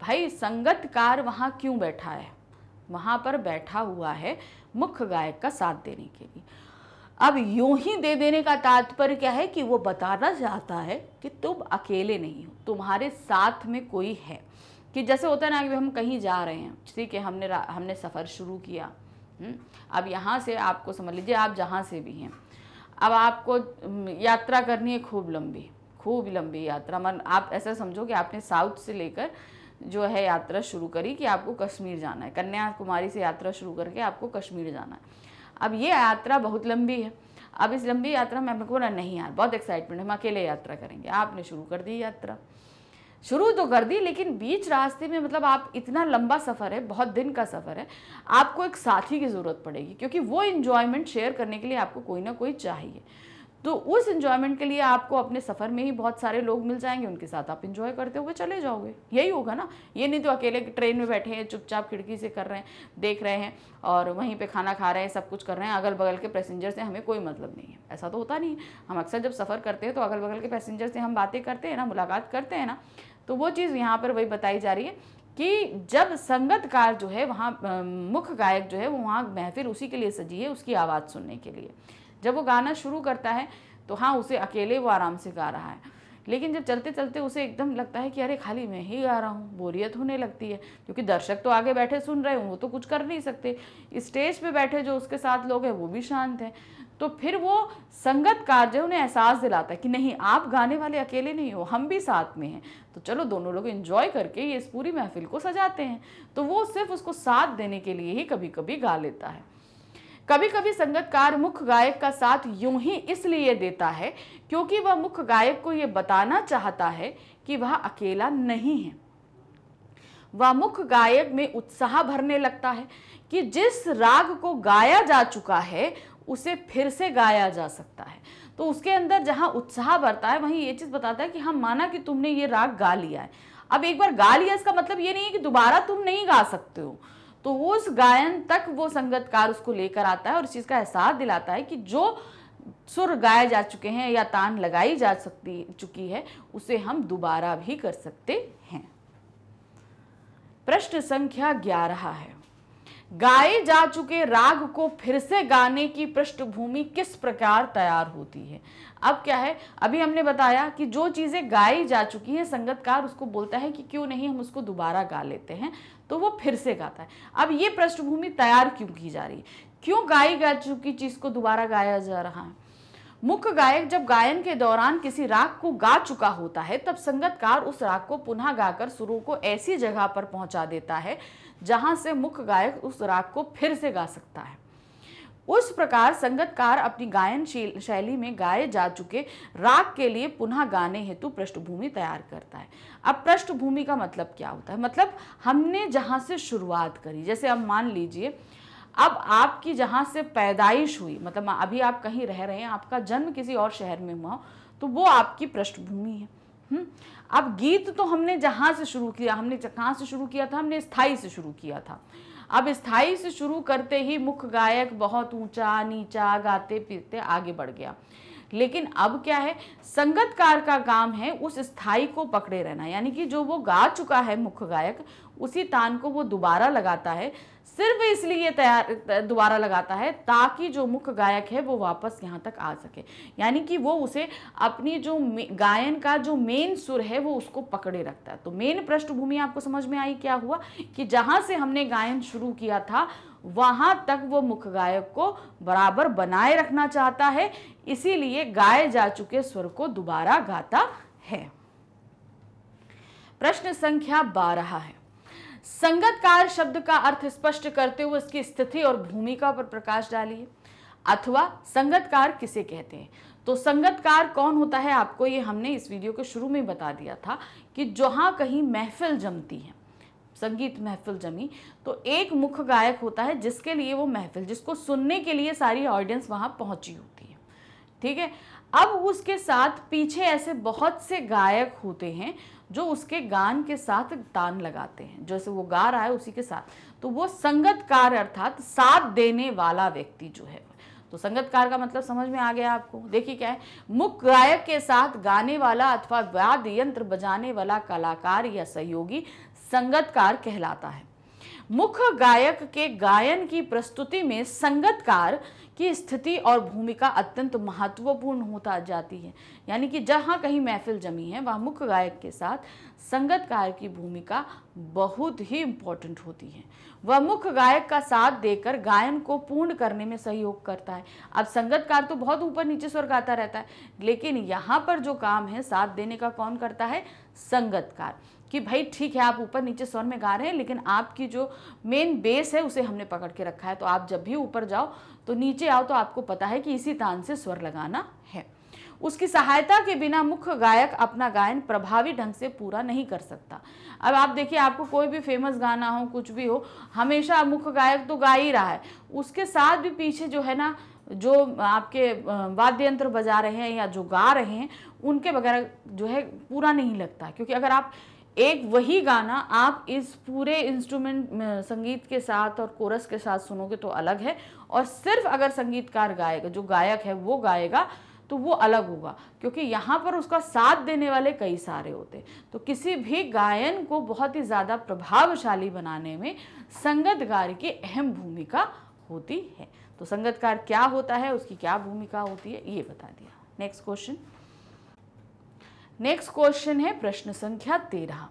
भाई संगतकार वहां क्यों बैठा है वहां पर बैठा हुआ है मुख्य गायक का साथ देने के लिए अब यूं ही दे देने का तात्पर्य क्या है कि वो बताना चाहता है कि तुम अकेले नहीं हो तुम्हारे साथ में कोई है कि जैसे होता है ना कि हम कहीं जा रहे हैं ठीक है हमने हमने सफ़र शुरू किया हम्म, अब यहाँ से आपको समझ लीजिए आप जहाँ से भी हैं अब आपको हम्म, यात्रा करनी है खूब लंबी खूब लंबी यात्रा मन आप ऐसा समझो कि आपने साउथ से लेकर जो है यात्रा शुरू करी कि आपको कश्मीर जाना है कन्याकुमारी से यात्रा शुरू करके आपको कश्मीर जाना है अब ये यात्रा बहुत लंबी है अब इस लंबी यात्रा में आपने बोला नहीं यार बहुत एक्साइटमेंट है हम अकेले यात्रा करेंगे आपने शुरू कर दी यात्रा शुरू तो कर दी लेकिन बीच रास्ते में मतलब आप इतना लंबा सफ़र है बहुत दिन का सफ़र है आपको एक साथी की ज़रूरत पड़ेगी क्योंकि वो इन्जॉयमेंट शेयर करने के लिए आपको कोई ना कोई चाहिए तो उस इन्जॉयमेंट के लिए आपको अपने सफ़र में ही बहुत सारे लोग मिल जाएंगे उनके साथ आप इन्जॉय करते हुए चले जाओगे यही होगा ना ये नहीं तो अकेले ट्रेन में बैठे हैं चुपचाप खिड़की से कर रहे हैं देख रहे हैं और वहीं पे खाना खा रहे हैं सब कुछ कर रहे हैं अगल बगल के पैसेंजर से हमें कोई मतलब नहीं है ऐसा तो होता नहीं हम अक्सर जब सफ़र करते हैं तो अगल बगल के पैसेंजर से हम बातें करते हैं ना मुलाकात करते हैं ना तो वो चीज़ यहाँ पर वही बताई जा रही है कि जब संगतकार जो है वहाँ मुख्य गायक जो है वो वहाँ महफिल उसी के लिए सजी है उसकी आवाज़ सुनने के लिए जब वो गाना शुरू करता है तो हाँ उसे अकेले वो आराम से गा रहा है लेकिन जब चलते चलते उसे एकदम लगता है कि अरे खाली मैं ही गा रहा हूँ बोरियत होने लगती है क्योंकि दर्शक तो आगे बैठे सुन रहे हैं वो तो कुछ कर नहीं सकते स्टेज पे बैठे जो उसके साथ लोग हैं वो भी शांत हैं तो फिर वो संगत कार जो उन्हें एहसास दिलाता है कि नहीं आप गाने वाले अकेले नहीं हो हम भी साथ में हैं तो चलो दोनों लोग इन्जॉय करके ये इस पूरी महफिल को सजाते हैं तो वो सिर्फ उसको साथ देने के लिए ही कभी कभी गा लेता है कभी कभी संगतकार मुख्य गायक का साथ यूं ही इसलिए देता है क्योंकि वह मुख्य गायक को यह बताना चाहता है कि वह अकेला नहीं है वह मुख्य गायक में उत्साह भरने लगता है कि जिस राग को गाया जा चुका है उसे फिर से गाया जा सकता है तो उसके अंदर जहां उत्साह भरता है वहीं ये चीज़ बताता है कि हम हाँ, माना कि तुमने ये राग गा लिया है अब एक बार गा लिया इसका मतलब ये नहीं है कि दोबारा तुम नहीं गा सकते हो तो उस गायन तक वो संगतकार उसको लेकर आता है और इस चीज़ का एहसास दिलाता है कि जो सुर गाए जा चुके हैं या तान लगाई जा सकती चुकी है उसे हम दोबारा भी कर सकते हैं प्रश्न संख्या ग्यारह है गाए जा चुके राग को फिर से गाने की पृष्ठभूमि किस प्रकार तैयार होती है अब क्या है अभी हमने बताया कि जो चीज़ें गाई जा चुकी हैं संगतकार उसको बोलता है कि क्यों नहीं हम उसको दोबारा गा लेते हैं तो वो फिर से गाता है अब ये पृष्ठभूमि तैयार क्यों की जा रही है क्यों गाई गा चुकी चीज़ को दोबारा गाया जा रहा है मुख्य गायक जब गायन के दौरान किसी राग को गा चुका होता है तब संगतकार उस राग को पुनः गाकर सुरों को ऐसी जगह पर पहुंचा देता है जहां से मुख्य गायक उस राग को फिर से गा सकता है उस प्रकार संगतकार अपनी गायन शैली में गाए जा चुके राग के लिए पुनः गाने हेतु पृष्ठभूमि तैयार करता है अब पृष्ठभूमि का मतलब क्या होता है मतलब हमने जहाँ से शुरुआत करी जैसे अब मान लीजिए अब आपकी जहाँ से पैदाइश हुई मतलब अभी आप कहीं रह रहे हैं आपका जन्म किसी और शहर में हुआ तो वो आपकी पृष्ठभूमि है हुँ? अब गीत तो हमने जहाँ से शुरू किया हमने कहाँ से शुरू किया था हमने स्थाई से शुरू किया था अब स्थाई से शुरू करते ही मुख्य गायक बहुत ऊंचा नीचा गाते पीते आगे बढ़ गया लेकिन अब क्या है संगतकार का काम है उस स्थाई को पकड़े रहना यानी कि जो वो गा चुका है मुख्य गायक उसी तान को वो दोबारा लगाता है सिर्फ इसलिए तैयार दोबारा लगाता है ताकि जो मुख्य गायक है वो वापस यहाँ तक आ सके यानी कि वो उसे अपनी जो गायन का जो मेन सुर है वो उसको पकड़े रखता है तो मेन पृष्ठभूमि आपको समझ में आई क्या हुआ कि जहाँ से हमने गायन शुरू किया था वहाँ तक वो मुख्य गायक को बराबर बनाए रखना चाहता है इसीलिए गाए जा चुके स्वर को दोबारा गाता है प्रश्न संख्या बारह है संगतकार शब्द का अर्थ स्पष्ट करते हुए इसकी स्थिति और भूमिका पर प्रकाश डालिए अथवा संगतकार किसे कहते हैं तो संगतकार कौन होता है आपको ये हमने इस वीडियो के शुरू में बता दिया था कि जहाँ कहीं महफिल जमती है संगीत महफिल जमी तो एक मुख्य गायक होता है जिसके लिए वो महफिल जिसको सुनने के लिए सारी ऑडियंस वहाँ पहुँची होती है ठीक है अब उसके साथ पीछे ऐसे बहुत से गायक होते हैं जो उसके गान के साथ तान लगाते हैं जैसे वो गा रहा है उसी के साथ तो वो संगतकार अर्थात साथ देने वाला व्यक्ति जो है तो संगतकार का मतलब समझ में आ गया आपको देखिए क्या है मुख्य गायक के साथ गाने वाला अथवा वाद्य यंत्र बजाने वाला कलाकार या सहयोगी संगतकार कहलाता है मुख्य गायक के गायन की प्रस्तुति में संगतकार की स्थिति और भूमिका अत्यंत महत्वपूर्ण होता जाती है यानी कि जहाँ कहीं महफिल जमी है वहाँ मुख्य गायक के साथ संगतकार की भूमिका बहुत ही इम्पोर्टेंट होती है वह मुख्य गायक का साथ देकर गायन को पूर्ण करने में सहयोग करता है अब संगतकार तो बहुत ऊपर नीचे स्वर गाता रहता है लेकिन यहाँ पर जो काम है साथ देने का कौन करता है संगतकार कि भाई ठीक है आप ऊपर नीचे स्वर में गा रहे हैं लेकिन आपकी जो मेन बेस है उसे हमने पकड़ के रखा है तो आप जब भी ऊपर जाओ तो नीचे आओ तो आपको पता है कि इसी तान से स्वर लगाना है उसकी सहायता के बिना मुख्य गायक अपना गायन प्रभावी ढंग से पूरा नहीं कर सकता अब आप देखिए आपको कोई भी फेमस गाना हो कुछ भी हो हमेशा मुख्य गायक तो गा ही रहा है उसके साथ भी पीछे जो है ना जो आपके वाद्य यंत्र बजा रहे हैं या जो गा रहे हैं उनके वगैरह जो है पूरा नहीं लगता क्योंकि अगर आप एक वही गाना आप इस पूरे इंस्ट्रूमेंट संगीत के साथ और कोरस के साथ सुनोगे तो अलग है और सिर्फ अगर संगीतकार गाएगा जो गायक है वो गाएगा तो वो अलग होगा क्योंकि यहाँ पर उसका साथ देने वाले कई सारे होते तो किसी भी गायन को बहुत ही ज़्यादा प्रभावशाली बनाने में संगतकार की अहम भूमिका होती है तो संगतकार क्या होता है उसकी क्या भूमिका होती है ये बता दिया नेक्स्ट क्वेश्चन नेक्स्ट क्वेश्चन है प्रश्न संख्या तेरह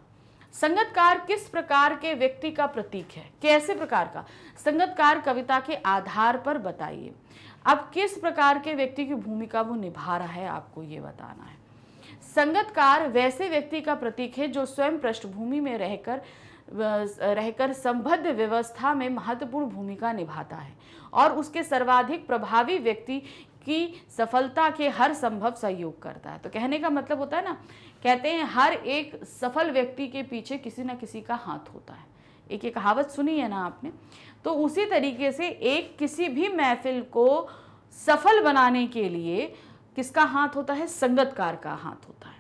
संगतकार किस प्रकार के व्यक्ति का प्रतीक है कैसे प्रकार का संगतकार कविता के आधार पर बताइए अब किस प्रकार के व्यक्ति की भूमिका वो निभा रहा है आपको ये बताना है संगतकार वैसे व्यक्ति का प्रतीक है जो स्वयं पृष्ठभूमि में रहकर रहकर संबद्ध व्यवस्था में महत्वपूर्ण भूमिका निभाता है और उसके सर्वाधिक प्रभावी व्यक्ति की सफलता के हर संभव सहयोग करता है तो कहने का मतलब होता है ना कहते हैं हर एक सफल व्यक्ति के पीछे किसी ना किसी का हाथ होता है एक ये कहावत सुनी है ना आपने तो उसी तरीके से एक किसी भी महफिल को सफल बनाने के लिए किसका हाथ होता है संगतकार का हाथ होता है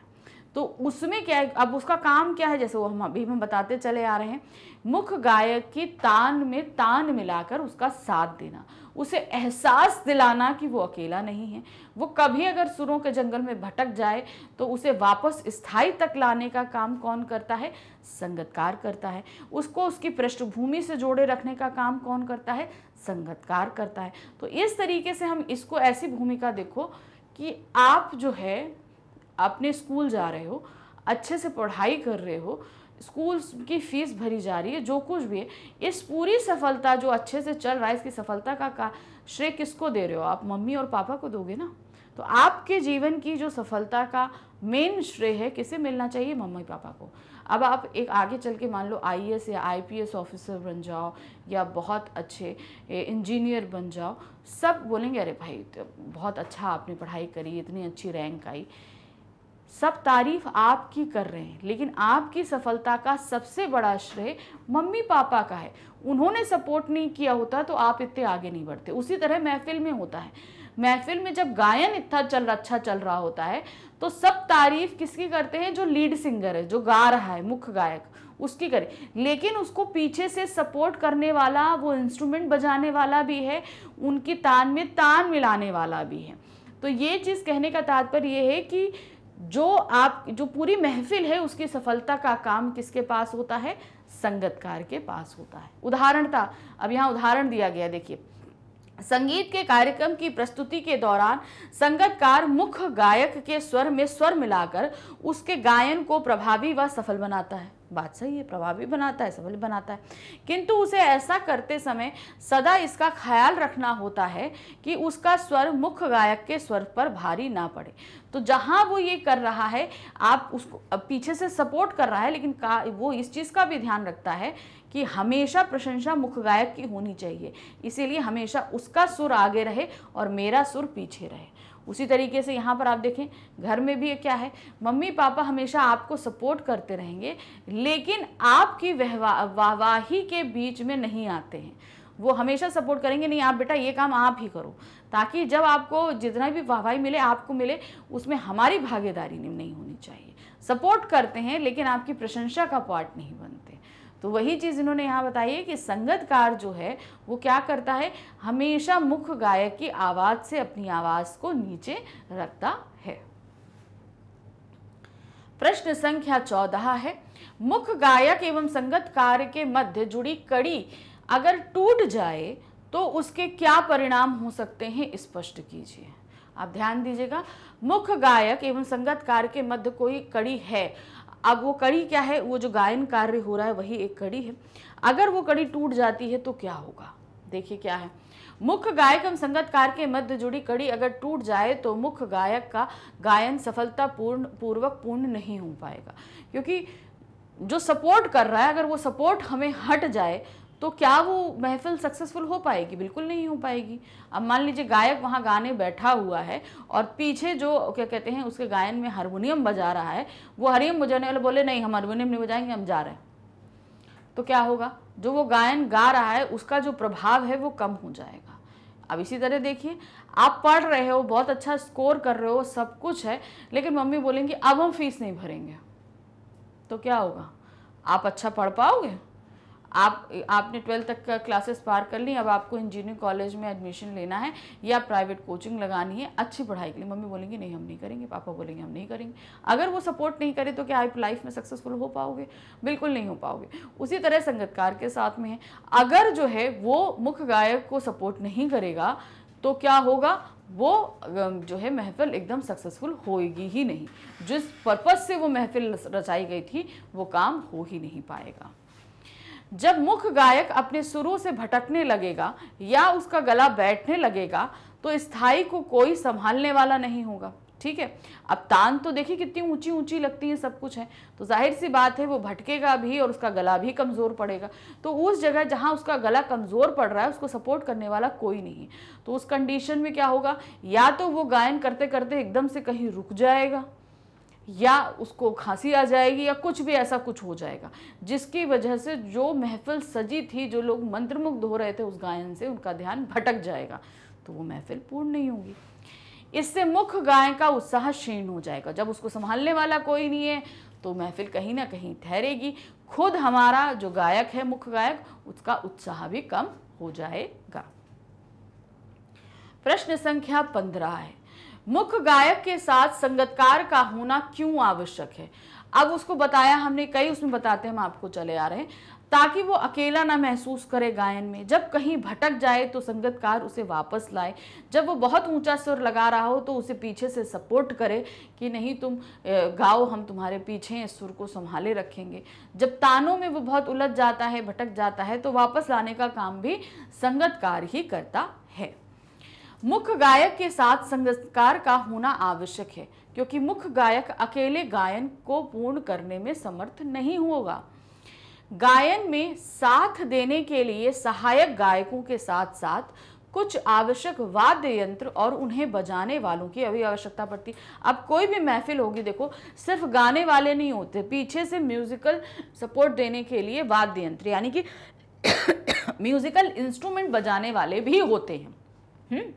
तो उसमें क्या है अब उसका काम क्या है जैसे वो हम अभी हम बताते चले आ रहे हैं मुख्य गायक की तान में तान मिलाकर उसका साथ देना उसे एहसास दिलाना कि वो अकेला नहीं है वो कभी अगर सुरों के जंगल में भटक जाए तो उसे वापस स्थाई तक लाने का काम कौन करता है संगतकार करता है उसको उसकी पृष्ठभूमि से जोड़े रखने का काम कौन करता है संगतकार करता है तो इस तरीके से हम इसको ऐसी भूमिका देखो कि आप जो है अपने स्कूल जा रहे हो अच्छे से पढ़ाई कर रहे हो स्कूल्स की फ़ीस भरी जा रही है जो कुछ भी है इस पूरी सफलता जो अच्छे से चल रहा है इसकी सफलता का, का श्रेय किसको दे रहे हो आप मम्मी और पापा को दोगे ना तो आपके जीवन की जो सफलता का मेन श्रेय है किसे मिलना चाहिए मम्मी पापा को अब आप एक आगे चल के मान लो आई या आई ऑफिसर बन जाओ या बहुत अच्छे इंजीनियर बन जाओ सब बोलेंगे अरे भाई तो बहुत अच्छा आपने पढ़ाई करी इतनी अच्छी रैंक आई सब तारीफ आपकी कर रहे हैं लेकिन आपकी सफलता का सबसे बड़ा श्रेय मम्मी पापा का है उन्होंने सपोर्ट नहीं किया होता तो आप इतने आगे नहीं बढ़ते उसी तरह महफिल में होता है महफिल में जब गायन इतना चल अच्छा चल रहा होता है तो सब तारीफ किसकी करते हैं जो लीड सिंगर है जो गा रहा है मुख्य गायक उसकी करें लेकिन उसको पीछे से सपोर्ट करने वाला वो इंस्ट्रूमेंट बजाने वाला भी है उनकी तान में तान मिलाने वाला भी है तो ये चीज़ कहने का तात्पर्य ये है कि जो आप जो पूरी महफिल है उसकी सफलता का काम किसके पास होता है संगतकार के पास होता है उदाहरण था अब यहाँ उदाहरण दिया गया देखिए संगीत के कार्यक्रम की प्रस्तुति के दौरान संगतकार मुख्य गायक के स्वर में स्वर मिलाकर उसके गायन को प्रभावी व सफल बनाता है बात सही है प्रभावी बनाता है सफल बनाता है किंतु उसे ऐसा करते समय सदा इसका ख्याल रखना होता है कि उसका स्वर मुख्य गायक के स्वर पर भारी ना पड़े तो जहाँ वो ये कर रहा है आप उसको पीछे से सपोर्ट कर रहा है लेकिन का वो इस चीज़ का भी ध्यान रखता है कि हमेशा प्रशंसा मुख गायक की होनी चाहिए इसीलिए हमेशा उसका सुर आगे रहे और मेरा सुर पीछे रहे उसी तरीके से यहाँ पर आप देखें घर में भी क्या है मम्मी पापा हमेशा आपको सपोर्ट करते रहेंगे लेकिन आपकी वाहवाही के बीच में नहीं आते हैं वो हमेशा सपोर्ट करेंगे नहीं आप बेटा ये काम आप ही करो ताकि जब आपको जितना भी वाहवाही मिले आपको मिले उसमें हमारी भागीदारी नहीं होनी चाहिए सपोर्ट करते हैं लेकिन आपकी प्रशंसा का पार्ट नहीं बनते तो वही चीज़ इन्होंने यहाँ बताई है कि संगतकार जो है वो क्या करता है हमेशा मुख्य गायक की आवाज़ से अपनी आवाज़ को नीचे रखता है प्रश्न संख्या चौदह है मुख्य गायक एवं संगतकार के मध्य जुड़ी कड़ी अगर टूट जाए तो उसके क्या परिणाम हो सकते हैं स्पष्ट कीजिए आप ध्यान दीजिएगा मुख्य गायक एवं संगतकार के मध्य कोई कड़ी है अब वो कड़ी क्या है वो जो गायन कार्य हो रहा है वही एक कड़ी है अगर वो कड़ी टूट जाती है तो क्या होगा देखिए क्या है मुख्य गायक एवं संगतकार के मध्य जुड़ी कड़ी अगर टूट जाए तो मुख्य गायक का गायन सफलतापूर्ण पूर्वक पूर्ण नहीं हो पाएगा क्योंकि जो सपोर्ट कर रहा है अगर वो सपोर्ट हमें हट जाए तो क्या वो महफिल सक्सेसफुल हो पाएगी बिल्कुल नहीं हो पाएगी अब मान लीजिए गायक वहाँ गाने बैठा हुआ है और पीछे जो क्या कहते हैं उसके गायन में हारमोनियम बजा रहा है वो हारमोनियम बजाने वाले बोले नहीं हम हारमोनियम नहीं बजाएंगे हम जा रहे हैं तो क्या होगा जो वो गायन गा रहा है उसका जो प्रभाव है वो कम हो जाएगा अब इसी तरह देखिए आप पढ़ रहे हो बहुत अच्छा स्कोर कर रहे हो सब कुछ है लेकिन मम्मी बोलेंगी अब हम फीस नहीं भरेंगे तो क्या होगा आप अच्छा पढ़ पाओगे आप आपने ट्वेल्थ तक का क्लासेस पार कर ली अब आपको इंजीनियरिंग कॉलेज में एडमिशन लेना है या प्राइवेट कोचिंग लगानी है अच्छी पढ़ाई के लिए मम्मी बोलेंगे नहीं हम नहीं करेंगे पापा बोलेंगे हम नहीं करेंगे अगर वो सपोर्ट नहीं करे तो क्या आप लाइफ में सक्सेसफुल हो पाओगे बिल्कुल नहीं हो पाओगे उसी तरह संगतकार के साथ में है अगर जो है वो मुख्य गायक को सपोर्ट नहीं करेगा तो क्या होगा वो जो है महफिल एकदम सक्सेसफुल होगी ही नहीं जिस पर्पज़ से वो महफिल रचाई गई थी वो काम हो ही नहीं पाएगा जब मुख्य गायक अपने सुरों से भटकने लगेगा या उसका गला बैठने लगेगा तो स्थाई को कोई संभालने वाला नहीं होगा ठीक है अब तान तो देखिए कितनी ऊंची ऊंची लगती है सब कुछ है तो जाहिर सी बात है वो भटकेगा भी और उसका गला भी कमज़ोर पड़ेगा तो उस जगह जहाँ उसका गला कमज़ोर पड़ रहा है उसको सपोर्ट करने वाला कोई नहीं है तो उस कंडीशन में क्या होगा या तो वो गायन करते करते एकदम से कहीं रुक जाएगा या उसको खांसी आ जाएगी या कुछ भी ऐसा कुछ हो जाएगा जिसकी वजह से जो महफिल सजी थी जो लोग मंत्रमुग्ध हो रहे थे उस गायन से उनका ध्यान भटक जाएगा तो वो महफिल पूर्ण नहीं होगी इससे मुख्य गाय का उत्साह क्षीण हो जाएगा जब उसको संभालने वाला कोई नहीं है तो महफिल कहीं ना कहीं ठहरेगी खुद हमारा जो गायक है मुख्य गायक उसका उत्साह भी कम हो जाएगा प्रश्न संख्या पंद्रह है मुख्य गायक के साथ संगतकार का होना क्यों आवश्यक है अब उसको बताया हमने कई उसमें बताते हम आपको चले आ रहे हैं ताकि वो अकेला ना महसूस करे गायन में जब कहीं भटक जाए तो संगतकार उसे वापस लाए जब वो बहुत ऊंचा सुर लगा रहा हो तो उसे पीछे से सपोर्ट करे कि नहीं तुम गाओ हम तुम्हारे पीछे इस सुर को संभाले रखेंगे जब तानों में वो बहुत उलझ जाता है भटक जाता है तो वापस लाने का काम भी संगतकार ही करता है मुख्य गायक के साथ संगीतकार का होना आवश्यक है क्योंकि मुख्य गायक अकेले गायन को पूर्ण करने में समर्थ नहीं होगा गायन में साथ देने के लिए सहायक गायकों के साथ साथ कुछ आवश्यक वाद्य यंत्र और उन्हें बजाने वालों की अभी आवश्यकता पड़ती अब कोई भी महफिल होगी देखो सिर्फ गाने वाले नहीं होते पीछे से म्यूजिकल सपोर्ट देने के लिए वाद्य यंत्र यानी कि म्यूजिकल इंस्ट्रूमेंट बजाने वाले भी होते हैं हुँ? हम्म?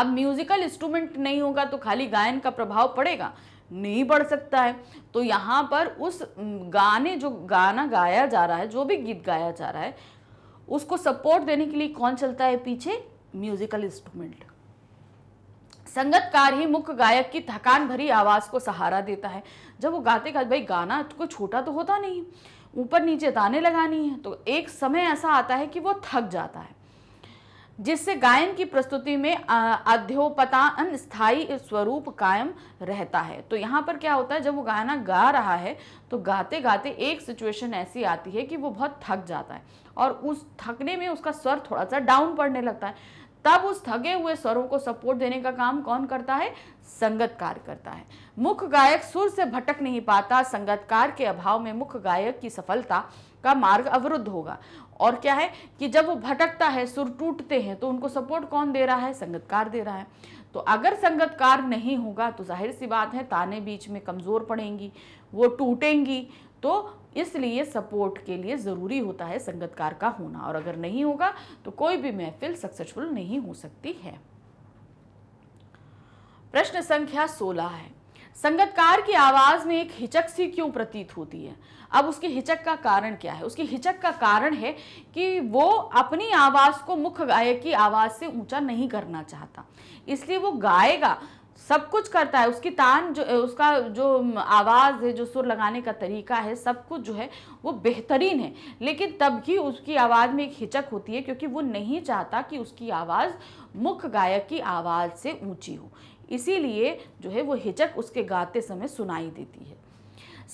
अब म्यूजिकल इंस्ट्रूमेंट नहीं होगा तो खाली गायन का प्रभाव पड़ेगा नहीं पड़ सकता है तो यहाँ पर उस गाने जो गाना गाया जा रहा है जो भी गीत गाया जा रहा है उसको सपोर्ट देने के लिए कौन चलता है पीछे म्यूजिकल इंस्ट्रूमेंट संगतकार ही मुख्य गायक की थकान भरी आवाज़ को सहारा देता है जब वो गाते गाते भाई गाना कोई छोटा तो होता नहीं ऊपर नीचे ताने लगानी है तो एक समय ऐसा आता है कि वो थक जाता है जिससे गायन की प्रस्तुति में अध्योपतान स्थायी स्वरूप कायम रहता है तो यहाँ पर क्या होता है जब वो गाना गा रहा है तो गाते गाते एक सिचुएशन ऐसी आती है कि वो बहुत थक जाता है और उस थकने में उसका स्वर थोड़ा सा डाउन पड़ने लगता है तब उस थके हुए स्वरों को सपोर्ट देने का काम कौन करता है संगतकार करता है मुख्य गायक सुर से भटक नहीं पाता संगतकार के अभाव में मुख्य गायक की सफलता का मार्ग अवरुद्ध होगा और क्या है कि जब वो भटकता है सुर टूटते हैं तो उनको सपोर्ट कौन दे रहा है संगतकार दे रहा है तो अगर संगतकार नहीं होगा तो जाहिर सी बात है ताने बीच में कमज़ोर पड़ेंगी वो टूटेंगी तो इसलिए सपोर्ट के लिए ज़रूरी होता है संगतकार का होना और अगर नहीं होगा तो कोई भी महफिल सक्सेसफुल नहीं हो सकती है प्रश्न संख्या सोलह है संगतकार की आवाज़ में एक हिचक सी क्यों प्रतीत होती है अब उसकी हिचक का कारण क्या है उसकी हिचक का कारण है कि वो अपनी आवाज़ को मुख्य गायक की आवाज़ से ऊंचा नहीं करना चाहता इसलिए वो गाएगा सब कुछ करता है उसकी तान जो उसका जो आवाज़ है जो सुर लगाने का तरीका है सब कुछ जो है वो बेहतरीन है लेकिन तब भी उसकी आवाज़ में एक हिचक होती है क्योंकि वो नहीं चाहता कि उसकी आवाज़ मुख्य गायक की आवाज़ से ऊंची हो इसीलिए जो है वो हिचक उसके गाते समय सुनाई देती है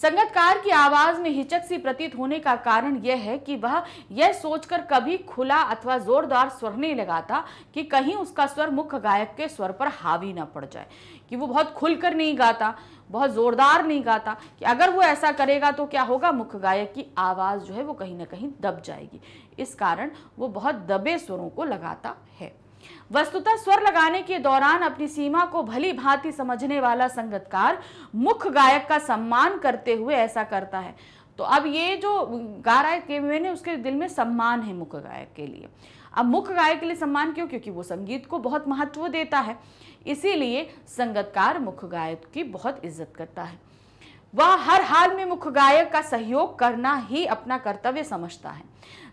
संगतकार की आवाज में हिचक सी प्रतीत होने का कारण यह है कि वह यह सोचकर कभी खुला अथवा जोरदार स्वर नहीं लगाता कि कहीं उसका स्वर मुख्य गायक के स्वर पर हावी ना पड़ जाए कि वो बहुत खुलकर नहीं गाता बहुत जोरदार नहीं गाता कि अगर वो ऐसा करेगा तो क्या होगा मुख्य गायक की आवाज़ जो है वो कहीं ना कहीं दब जाएगी इस कारण वो बहुत दबे स्वरों को लगाता है वस्तुतः स्वर लगाने के दौरान अपनी सीमा को भली भांति समझने वाला संगतकार मुख्य गायक का सम्मान करते हुए ऐसा करता है तो अब ये जो गा रहा है ने उसके दिल में सम्मान है मुख्य गायक के लिए अब मुख्य गायक के लिए सम्मान क्यों क्योंकि वो संगीत को बहुत महत्व देता है इसीलिए संगतकार मुख्य गायक की बहुत इज्जत करता है वह हर हाल में मुख्य गायक का सहयोग करना ही अपना कर्तव्य समझता है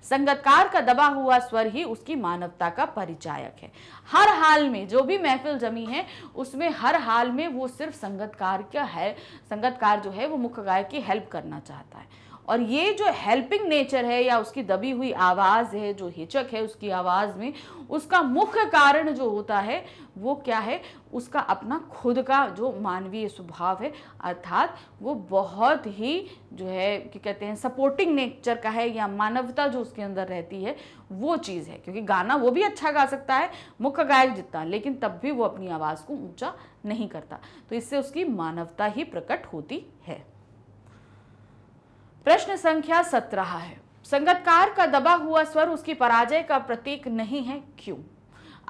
संगतकार का दबा हुआ स्वर ही उसकी मानवता का परिचायक है हर हाल में जो भी महफिल जमी है उसमें हर हाल में वो सिर्फ संगतकार का है संगतकार जो है वो मुख्य गायक की हेल्प करना चाहता है और ये जो हेल्पिंग नेचर है या उसकी दबी हुई आवाज़ है जो हिचक है उसकी आवाज़ में उसका मुख्य कारण जो होता है वो क्या है उसका अपना खुद का जो मानवीय स्वभाव है अर्थात वो बहुत ही जो है कि कहते हैं सपोर्टिंग नेचर का है या मानवता जो उसके अंदर रहती है वो चीज़ है क्योंकि गाना वो भी अच्छा गा सकता है मुख्य गायक जितना लेकिन तब भी वो अपनी आवाज़ को ऊंचा नहीं करता तो इससे उसकी मानवता ही प्रकट होती है प्रश्न संख्या सत्रह है संगतकार का दबा हुआ स्वर उसकी पराजय का प्रतीक नहीं है क्यों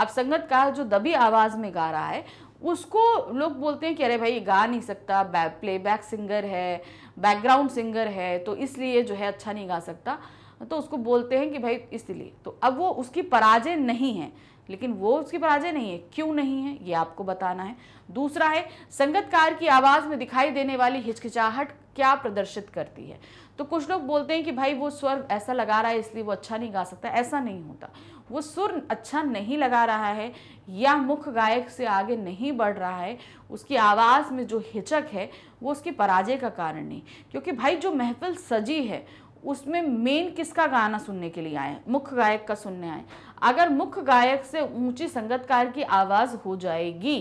अब संगतकार जो दबी आवाज में गा रहा है उसको लोग बोलते हैं कि अरे भाई गा नहीं सकता बैक प्लेबैक सिंगर है बैकग्राउंड सिंगर है तो इसलिए जो है अच्छा नहीं गा सकता तो उसको बोलते हैं कि भाई इसलिए तो अब वो उसकी पराजय नहीं है लेकिन वो उसकी पराजय नहीं है क्यों नहीं है ये आपको बताना है दूसरा है संगतकार की आवाज़ में दिखाई देने वाली हिचकिचाहट क्या प्रदर्शित करती है तो कुछ लोग बोलते हैं कि भाई वो स्वर ऐसा लगा रहा है इसलिए वो अच्छा नहीं गा सकता ऐसा नहीं होता वो सुर अच्छा नहीं लगा रहा है या मुख्य गायक से आगे नहीं बढ़ रहा है उसकी आवाज़ में जो हिचक है वो उसकी पराजय का कारण नहीं क्योंकि भाई जो महफिल सजी है उसमें मेन किसका गाना सुनने के लिए आए मुख्य गायक का सुनने आए अगर मुख्य गायक से ऊंची संगतकार की आवाज़ हो जाएगी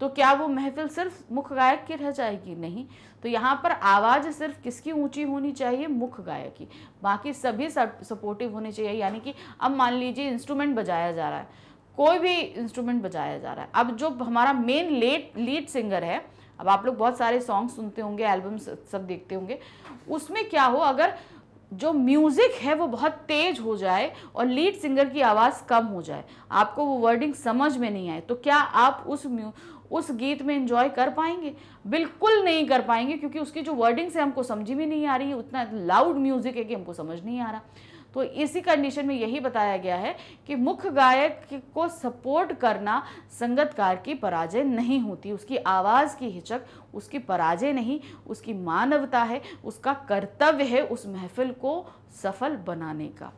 तो क्या वो महफिल सिर्फ मुख गायक की रह जाएगी नहीं तो यहाँ पर आवाज़ सिर्फ किसकी ऊंची होनी चाहिए मुख गायक की बाकी सभी सपोर्टिव होने चाहिए यानी कि अब मान लीजिए इंस्ट्रूमेंट बजाया जा रहा है कोई भी इंस्ट्रूमेंट बजाया जा रहा है अब जो हमारा मेन लेट लीड सिंगर है अब आप लोग बहुत सारे सॉन्ग सुनते होंगे एल्बम सब देखते होंगे उसमें क्या हो अगर जो म्यूज़िक है वो बहुत तेज हो जाए और लीड सिंगर की आवाज़ कम हो जाए आपको वो वर्डिंग समझ में नहीं आए तो क्या आप उस उस गीत में इंजॉय कर पाएंगे बिल्कुल नहीं कर पाएंगे क्योंकि उसकी जो वर्डिंग से हमको समझ भी नहीं आ रही है उतना लाउड म्यूज़िक है कि हमको समझ नहीं आ रहा तो इसी कंडीशन में यही बताया गया है कि मुख्य गायक को सपोर्ट करना संगतकार की पराजय नहीं होती उसकी आवाज़ की हिचक उसकी पराजय नहीं उसकी मानवता है उसका कर्तव्य है उस महफिल को सफल बनाने का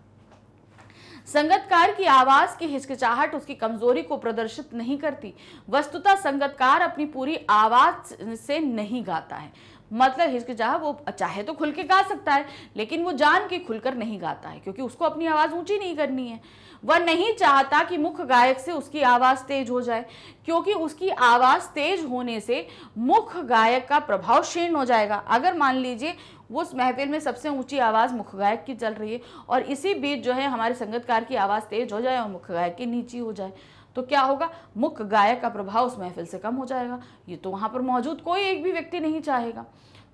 संगतकार की आवाज की हिचकिचाहट उसकी कमजोरी को प्रदर्शित नहीं करती वस्तुतः संगतकार अपनी पूरी आवाज से नहीं गाता है मतलब हिचकिचाह वो चाहे तो खुल के गा सकता है लेकिन वो जान के खुलकर नहीं गाता है क्योंकि उसको अपनी आवाज़ ऊंची नहीं करनी है वह नहीं चाहता कि मुख्य गायक से उसकी आवाज़ तेज हो जाए क्योंकि उसकी आवाज़ तेज होने से मुख्य गायक का प्रभाव क्षीण हो जाएगा अगर मान लीजिए वो महफिल में सबसे ऊंची आवाज़ मुख गायक की चल रही है और इसी बीच जो है हमारे संगतकार की आवाज़ तेज हो जाए और मुख गायक की नीची हो जाए तो क्या होगा मुख गायक का प्रभाव उस महफिल से कम हो जाएगा ये तो वहाँ पर मौजूद कोई एक भी व्यक्ति नहीं चाहेगा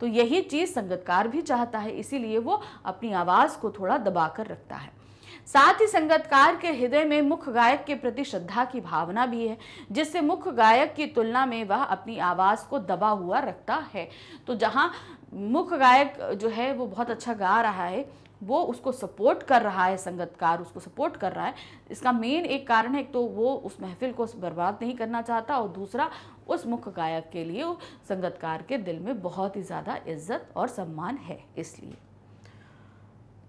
तो यही चीज़ संगतकार भी चाहता है इसीलिए वो अपनी आवाज़ को थोड़ा दबा कर रखता है साथ ही संगतकार के हृदय में मुख्य गायक के प्रति श्रद्धा की भावना भी है जिससे मुख्य गायक की तुलना में वह अपनी आवाज़ को दबा हुआ रखता है तो जहाँ मुख्य गायक जो है वो बहुत अच्छा गा रहा है वो उसको सपोर्ट कर रहा है संगतकार उसको सपोर्ट कर रहा है इसका मेन एक कारण है तो वो उस महफिल को बर्बाद नहीं करना चाहता और दूसरा उस मुख्य गायक के लिए संगतकार के दिल में बहुत ही ज़्यादा इज्जत और सम्मान है इसलिए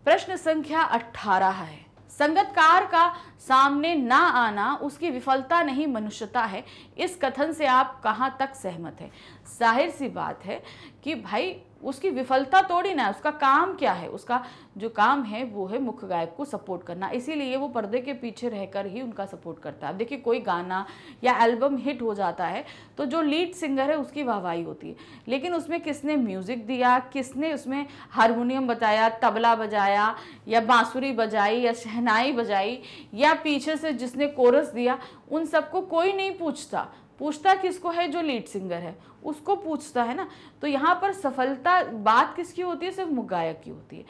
प्रश्न संख्या अट्ठारह है संगतकार का सामने ना आना उसकी विफलता नहीं मनुष्यता है इस कथन से आप कहाँ तक सहमत हैं जाहिर सी बात है कि भाई उसकी विफलता थोड़ी ना उसका काम क्या है उसका जो काम है वो है मुख्य गायक को सपोर्ट करना इसीलिए वो पर्दे के पीछे रहकर ही उनका सपोर्ट करता है देखिए कोई गाना या एल्बम हिट हो जाता है तो जो लीड सिंगर है उसकी वाहवाही होती है लेकिन उसमें किसने म्यूज़िक दिया किसने उसमें हारमोनियम बताया तबला बजाया या बाँसुरी बजाई या शहनाई बजाई या पीछे से जिसने कोरस दिया उन सबको कोई नहीं पूछता पूछता किसको है जो लीड सिंगर है उसको पूछता है ना तो यहाँ पर सफलता बात किसकी होती है सिर्फ गायक की होती है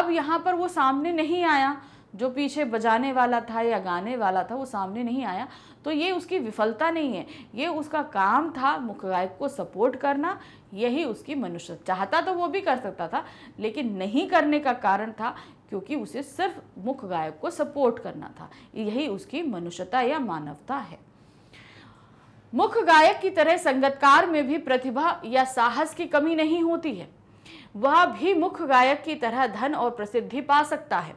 अब यहाँ पर वो सामने नहीं आया जो पीछे बजाने वाला था या गाने वाला था वो सामने नहीं आया तो ये उसकी विफलता नहीं है ये उसका काम था मुख्य गायक को सपोर्ट करना यही उसकी मनुष्य चाहता तो वो भी कर सकता था लेकिन नहीं करने का कारण था क्योंकि उसे सिर्फ मुख्य गायक को सपोर्ट करना था यही उसकी मनुष्यता या मानवता है मुख्य गायक की तरह संगतकार में भी प्रतिभा या साहस की कमी नहीं होती है वह भी मुख्य गायक की तरह धन और प्रसिद्धि पा सकता है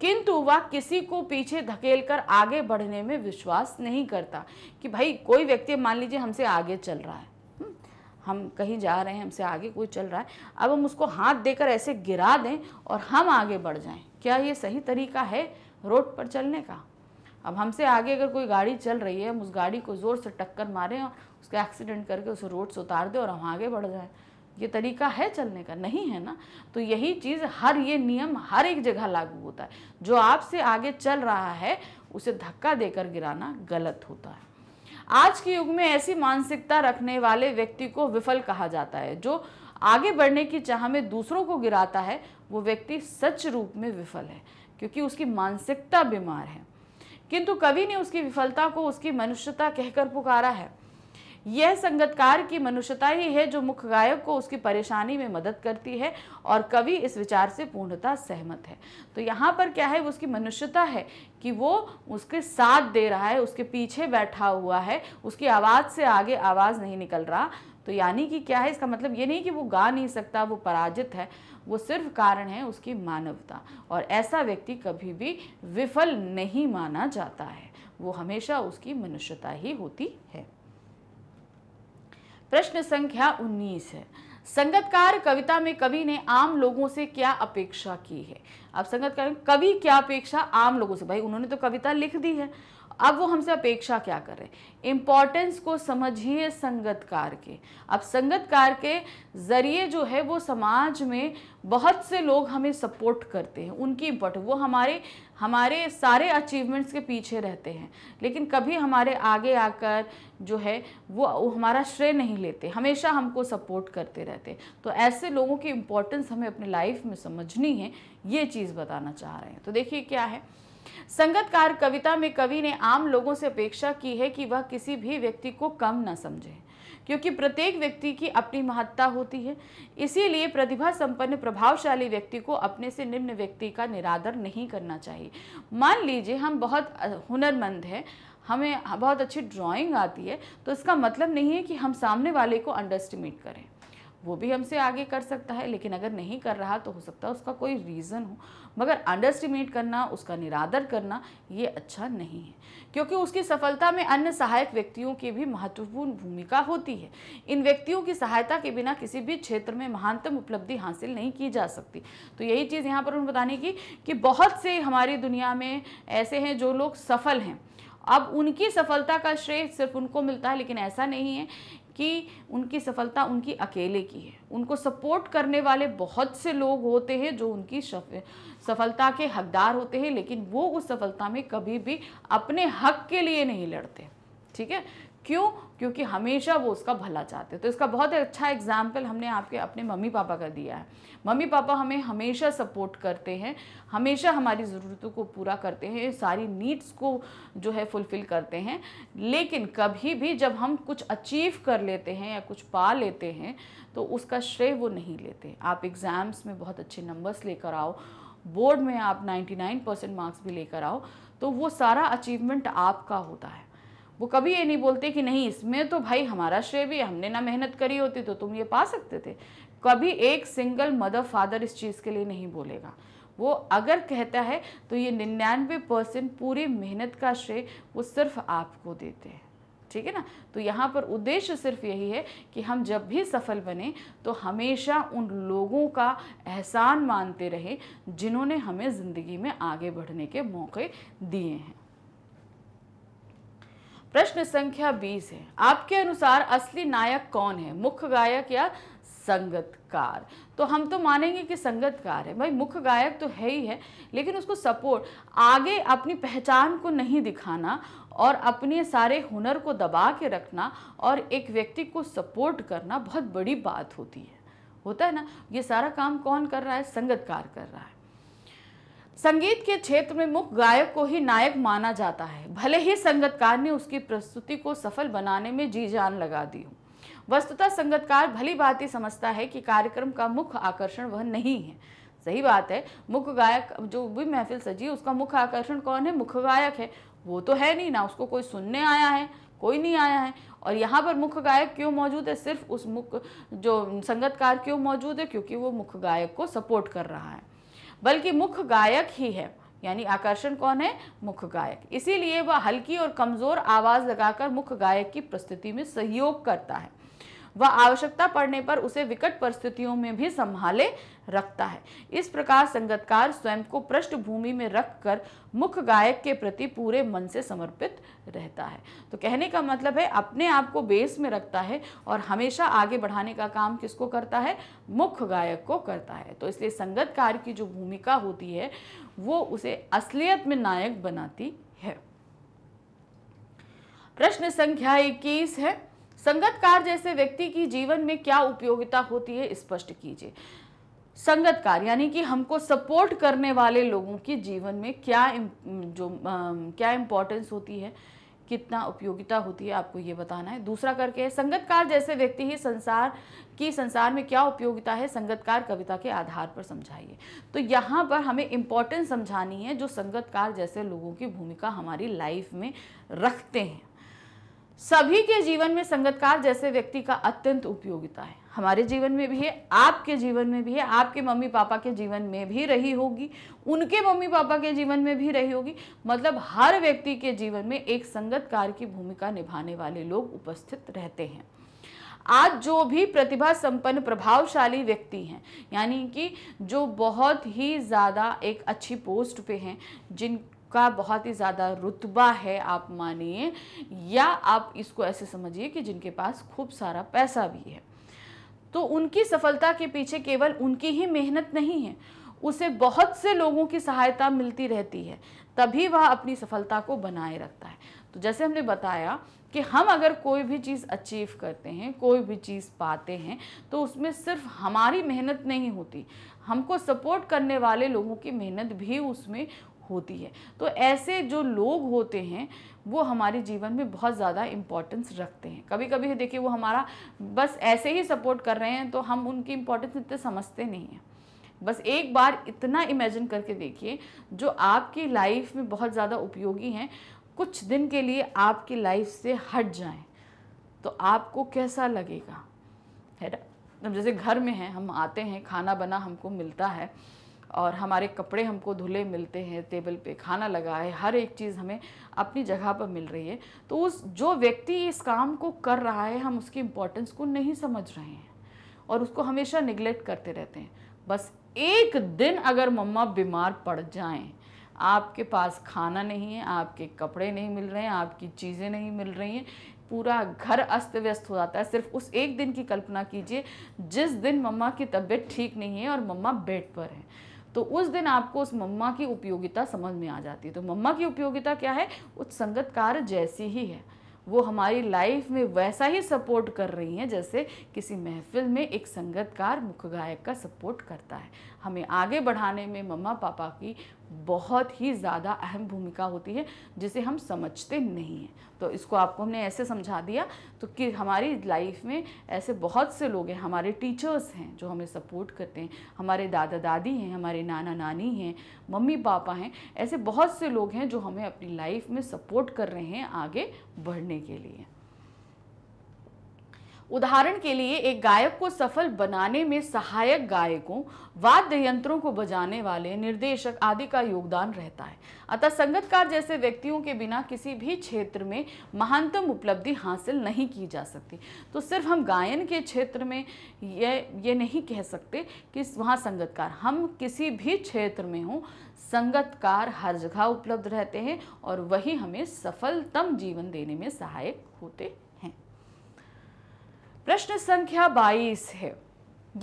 किंतु वह किसी को पीछे धकेल कर आगे बढ़ने में विश्वास नहीं करता कि भाई कोई व्यक्ति मान लीजिए हमसे आगे चल रहा है हम्म, हम कहीं जा रहे हैं हमसे आगे कोई चल रहा है अब हम उसको हाथ देकर ऐसे गिरा दें और हम आगे बढ़ जाएं क्या ये सही तरीका है रोड पर चलने का अब हमसे आगे अगर कोई गाड़ी चल रही है हम उस गाड़ी को ज़ोर से टक्कर मारें और उसका एक्सीडेंट करके उसे रोड से उतार दें और हम आगे बढ़ जाएं ये तरीका है चलने का नहीं है ना तो यही चीज़ हर ये नियम हर एक जगह लागू होता है जो आपसे आगे चल रहा है उसे धक्का देकर गिराना गलत होता है आज के युग में ऐसी मानसिकता रखने वाले व्यक्ति को विफल कहा जाता है जो आगे बढ़ने की चाह में दूसरों को गिराता है वो व्यक्ति सच रूप में विफल है क्योंकि उसकी मानसिकता बीमार है किंतु कवि ने उसकी विफलता को उसकी मनुष्यता कहकर पुकारा है यह संगतकार की मनुष्यता ही है जो मुख्य गायक को उसकी परेशानी में मदद करती है और कवि इस विचार से पूर्णता सहमत है तो यहाँ पर क्या है उसकी मनुष्यता है कि वो उसके साथ दे रहा है उसके पीछे बैठा हुआ है उसकी आवाज़ से आगे आवाज़ नहीं निकल रहा तो यानी कि क्या है इसका मतलब ये नहीं कि वो गा नहीं सकता वो पराजित है वो सिर्फ कारण है उसकी मानवता और ऐसा व्यक्ति कभी भी विफल नहीं माना जाता है वो हमेशा उसकी मनुष्यता ही होती है प्रश्न संख्या 19 है संगतकार कविता में कवि ने आम लोगों से क्या अपेक्षा की है अब संगतकार कवि क्या अपेक्षा आम लोगों से भाई उन्होंने तो कविता लिख दी है अब वो हमसे अपेक्षा क्या कर रहे हैं इम्पॉर्टेंस को समझिए संगतकार के अब संगतकार के ज़रिए जो है वो समाज में बहुत से लोग हमें सपोर्ट करते हैं उनकी इम्पोर्टेंस वो हमारे हमारे सारे अचीवमेंट्स के पीछे रहते हैं लेकिन कभी हमारे आगे आकर जो है वो हमारा श्रेय नहीं लेते हमेशा हमको सपोर्ट करते रहते तो ऐसे लोगों की इम्पोर्टेंस हमें अपने लाइफ में समझनी है ये चीज़ बताना चाह रहे हैं तो देखिए क्या है संगतकार कविता में कवि ने आम लोगों से अपेक्षा की है कि वह किसी भी व्यक्ति को कम न समझे क्योंकि प्रत्येक व्यक्ति की अपनी महत्ता होती है इसीलिए प्रतिभा संपन्न प्रभावशाली व्यक्ति को अपने से निम्न व्यक्ति का निरादर नहीं करना चाहिए मान लीजिए हम बहुत हुनरमंद हैं हमें बहुत अच्छी ड्राइंग आती है तो इसका मतलब नहीं है कि हम सामने वाले को अंडरस्टिमेट करें वो भी हमसे आगे कर सकता है लेकिन अगर नहीं कर रहा तो हो सकता है उसका कोई रीज़न हो मगर अंडरस्टिमेट करना उसका निरादर करना ये अच्छा नहीं है क्योंकि उसकी सफलता में अन्य सहायक व्यक्तियों की भी महत्वपूर्ण भूमिका होती है इन व्यक्तियों की सहायता के बिना किसी भी क्षेत्र में महानतम उपलब्धि हासिल नहीं की जा सकती तो यही चीज़ यहाँ पर उन्हें बताने की कि बहुत से हमारी दुनिया में ऐसे हैं जो लोग सफल हैं अब उनकी सफलता का श्रेय सिर्फ उनको मिलता है लेकिन ऐसा नहीं है कि उनकी सफलता उनकी अकेले की है उनको सपोर्ट करने वाले बहुत से लोग होते हैं जो उनकी सफलता के हकदार होते हैं लेकिन वो उस सफलता में कभी भी अपने हक के लिए नहीं लड़ते ठीक है क्यों क्योंकि हमेशा वो उसका भला चाहते हैं तो इसका बहुत अच्छा एग्जाम्पल हमने आपके अपने मम्मी पापा का दिया है मम्मी पापा हमें हमेशा सपोर्ट करते हैं हमेशा हमारी ज़रूरतों को पूरा करते हैं सारी नीड्स को जो है फुलफ़िल करते हैं लेकिन कभी भी जब हम कुछ अचीव कर लेते हैं या कुछ पा लेते हैं तो उसका श्रेय वो नहीं लेते आप एग्ज़ाम्स में बहुत अच्छे नंबर्स लेकर आओ बोर्ड में आप 99 परसेंट मार्क्स भी लेकर आओ तो वो सारा अचीवमेंट आपका होता है वो कभी ये नहीं बोलते कि नहीं इसमें तो भाई हमारा श्रेय भी हमने ना मेहनत करी होती तो तुम ये पा सकते थे कभी एक सिंगल मदर फादर इस चीज़ के लिए नहीं बोलेगा वो अगर कहता है तो ये निन्यानवे परसेंट पूरी मेहनत का श्रेय वो सिर्फ आपको देते हैं ठीक है ना तो यहाँ पर उद्देश्य सिर्फ यही है कि हम जब भी सफल बने तो हमेशा उन लोगों का एहसान मानते रहें जिन्होंने हमें ज़िंदगी में आगे बढ़ने के मौके दिए हैं प्रश्न संख्या बीस है आपके अनुसार असली नायक कौन है मुख्य गायक या संगतकार तो हम तो मानेंगे कि संगतकार है भाई मुख्य गायक तो है ही है लेकिन उसको सपोर्ट आगे अपनी पहचान को नहीं दिखाना और अपने सारे हुनर को दबा के रखना और एक व्यक्ति को सपोर्ट करना बहुत बड़ी बात होती है होता है ना ये सारा काम कौन कर रहा है संगतकार कर रहा है संगीत के क्षेत्र में मुख्य गायक को ही नायक माना जाता है भले ही संगतकार ने उसकी प्रस्तुति को सफल बनाने में जी जान लगा दी हो वस्तुतः संगतकार भली बात ही समझता है कि कार्यक्रम का मुख्य आकर्षण वह नहीं है सही बात है मुख्य गायक जो भी महफिल सजी उसका मुख्य आकर्षण कौन है मुख्य गायक है वो तो है नहीं ना उसको कोई सुनने आया है कोई नहीं आया है और यहाँ पर मुख्य गायक क्यों मौजूद है सिर्फ उस मुख्य जो संगतकार क्यों मौजूद है क्योंकि वो मुख्य गायक को सपोर्ट कर रहा है बल्कि मुख्य गायक ही है यानी आकर्षण कौन है मुख्य गायक इसीलिए वह हल्की और कमज़ोर आवाज़ लगाकर मुख्य गायक की प्रस्तुति में सहयोग करता है वह आवश्यकता पड़ने पर उसे विकट परिस्थितियों में भी संभाले रखता है इस प्रकार संगतकार स्वयं को पृष्ठभूमि में रखकर मुख्य गायक के प्रति पूरे मन से समर्पित रहता है तो कहने का मतलब है अपने आप को बेस में रखता है और हमेशा आगे बढ़ाने का काम किसको करता है मुख्य गायक को करता है तो इसलिए संगतकार की जो भूमिका होती है वो उसे असलियत में नायक बनाती है प्रश्न संख्या इक्कीस है संगतकार जैसे व्यक्ति की जीवन में क्या उपयोगिता होती है स्पष्ट कीजिए संगतकार यानी कि हमको सपोर्ट करने वाले लोगों की जीवन में क्या जो क्या इम्पोर्टेंस होती है कितना उपयोगिता होती है आपको ये बताना है दूसरा करके है संगतकार जैसे व्यक्ति ही संसार की संसार में क्या उपयोगिता है संगतकार कविता के आधार पर समझाइए तो यहाँ पर हमें इम्पोर्टेंस समझानी है जो संगतकार जैसे लोगों की भूमिका हमारी लाइफ में रखते हैं सभी के जीवन में संगतकार जैसे व्यक्ति का अत्यंत उपयोगिता है हमारे जीवन में भी है आपके जीवन में भी है आपके मम्मी पापा के जीवन में भी रही होगी उनके मम्मी पापा के जीवन में भी रही होगी मतलब हर व्यक्ति के जीवन में एक संगतकार की भूमिका निभाने वाले लोग उपस्थित रहते हैं आज जो भी प्रतिभा संपन्न प्रभावशाली व्यक्ति हैं यानी कि जो बहुत ही ज़्यादा एक अच्छी पोस्ट पे हैं जिन आपका बहुत ही ज़्यादा रुतबा है आप मानिए या आप इसको ऐसे समझिए कि जिनके पास खूब सारा पैसा भी है तो उनकी सफलता के पीछे केवल उनकी ही मेहनत नहीं है उसे बहुत से लोगों की सहायता मिलती रहती है तभी वह अपनी सफलता को बनाए रखता है तो जैसे हमने बताया कि हम अगर कोई भी चीज़ अचीव करते हैं कोई भी चीज़ पाते हैं तो उसमें सिर्फ हमारी मेहनत नहीं होती हमको सपोर्ट करने वाले लोगों की मेहनत भी उसमें होती है तो ऐसे जो लोग होते हैं वो हमारे जीवन में बहुत ज़्यादा इम्पोर्टेंस रखते हैं कभी कभी देखिए वो हमारा बस ऐसे ही सपोर्ट कर रहे हैं तो हम उनकी इम्पोर्टेंस इतने समझते नहीं हैं बस एक बार इतना इमेजिन करके देखिए जो आपकी लाइफ में बहुत ज़्यादा उपयोगी हैं कुछ दिन के लिए आपकी लाइफ से हट जाएं तो आपको कैसा लगेगा है ना जैसे घर में हैं हम आते हैं खाना बना हमको मिलता है और हमारे कपड़े हमको धुले मिलते हैं टेबल पे खाना लगा है हर एक चीज़ हमें अपनी जगह पर मिल रही है तो उस जो व्यक्ति इस काम को कर रहा है हम उसकी इम्पोर्टेंस को नहीं समझ रहे हैं और उसको हमेशा निगलेक्ट करते रहते हैं बस एक दिन अगर मम्मा बीमार पड़ जाएं आपके पास खाना नहीं है आपके कपड़े नहीं मिल रहे हैं आपकी चीज़ें नहीं मिल रही हैं पूरा घर अस्त व्यस्त हो जाता है सिर्फ उस एक दिन की कल्पना कीजिए जिस दिन मम्मा की तबीयत ठीक नहीं है और मम्मा बेड पर हैं तो उस दिन आपको उस मम्मा की उपयोगिता समझ में आ जाती है तो मम्मा की उपयोगिता क्या है उस संगत कार्य जैसी ही है वो हमारी लाइफ में वैसा ही सपोर्ट कर रही हैं जैसे किसी महफिल में एक संगतकार मुख गायक का सपोर्ट करता है हमें आगे बढ़ाने में मम्मा पापा की बहुत ही ज़्यादा अहम भूमिका होती है जिसे हम समझते नहीं हैं तो इसको आपको हमने ऐसे समझा दिया तो कि हमारी लाइफ में ऐसे बहुत से लोग हैं हमारे टीचर्स हैं जो हमें सपोर्ट करते हैं हमारे दादा दादी हैं हमारे नाना नानी हैं मम्मी पापा हैं ऐसे बहुत से लोग हैं जो हमें अपनी लाइफ में सपोर्ट कर रहे हैं आगे बढ़ने के लिए उदाहरण के लिए एक गायक को सफल बनाने में सहायक गायकों वाद्य यंत्रों को बजाने वाले निर्देशक आदि का योगदान रहता है अतः संगतकार जैसे व्यक्तियों के बिना किसी भी क्षेत्र में महानतम उपलब्धि हासिल नहीं की जा सकती तो सिर्फ हम गायन के क्षेत्र में ये ये नहीं कह सकते कि वहाँ संगतकार हम किसी भी क्षेत्र में हों संगतकार हर जगह उपलब्ध रहते हैं और वही हमें सफलतम जीवन देने में सहायक होते प्रश्न संख्या 22 है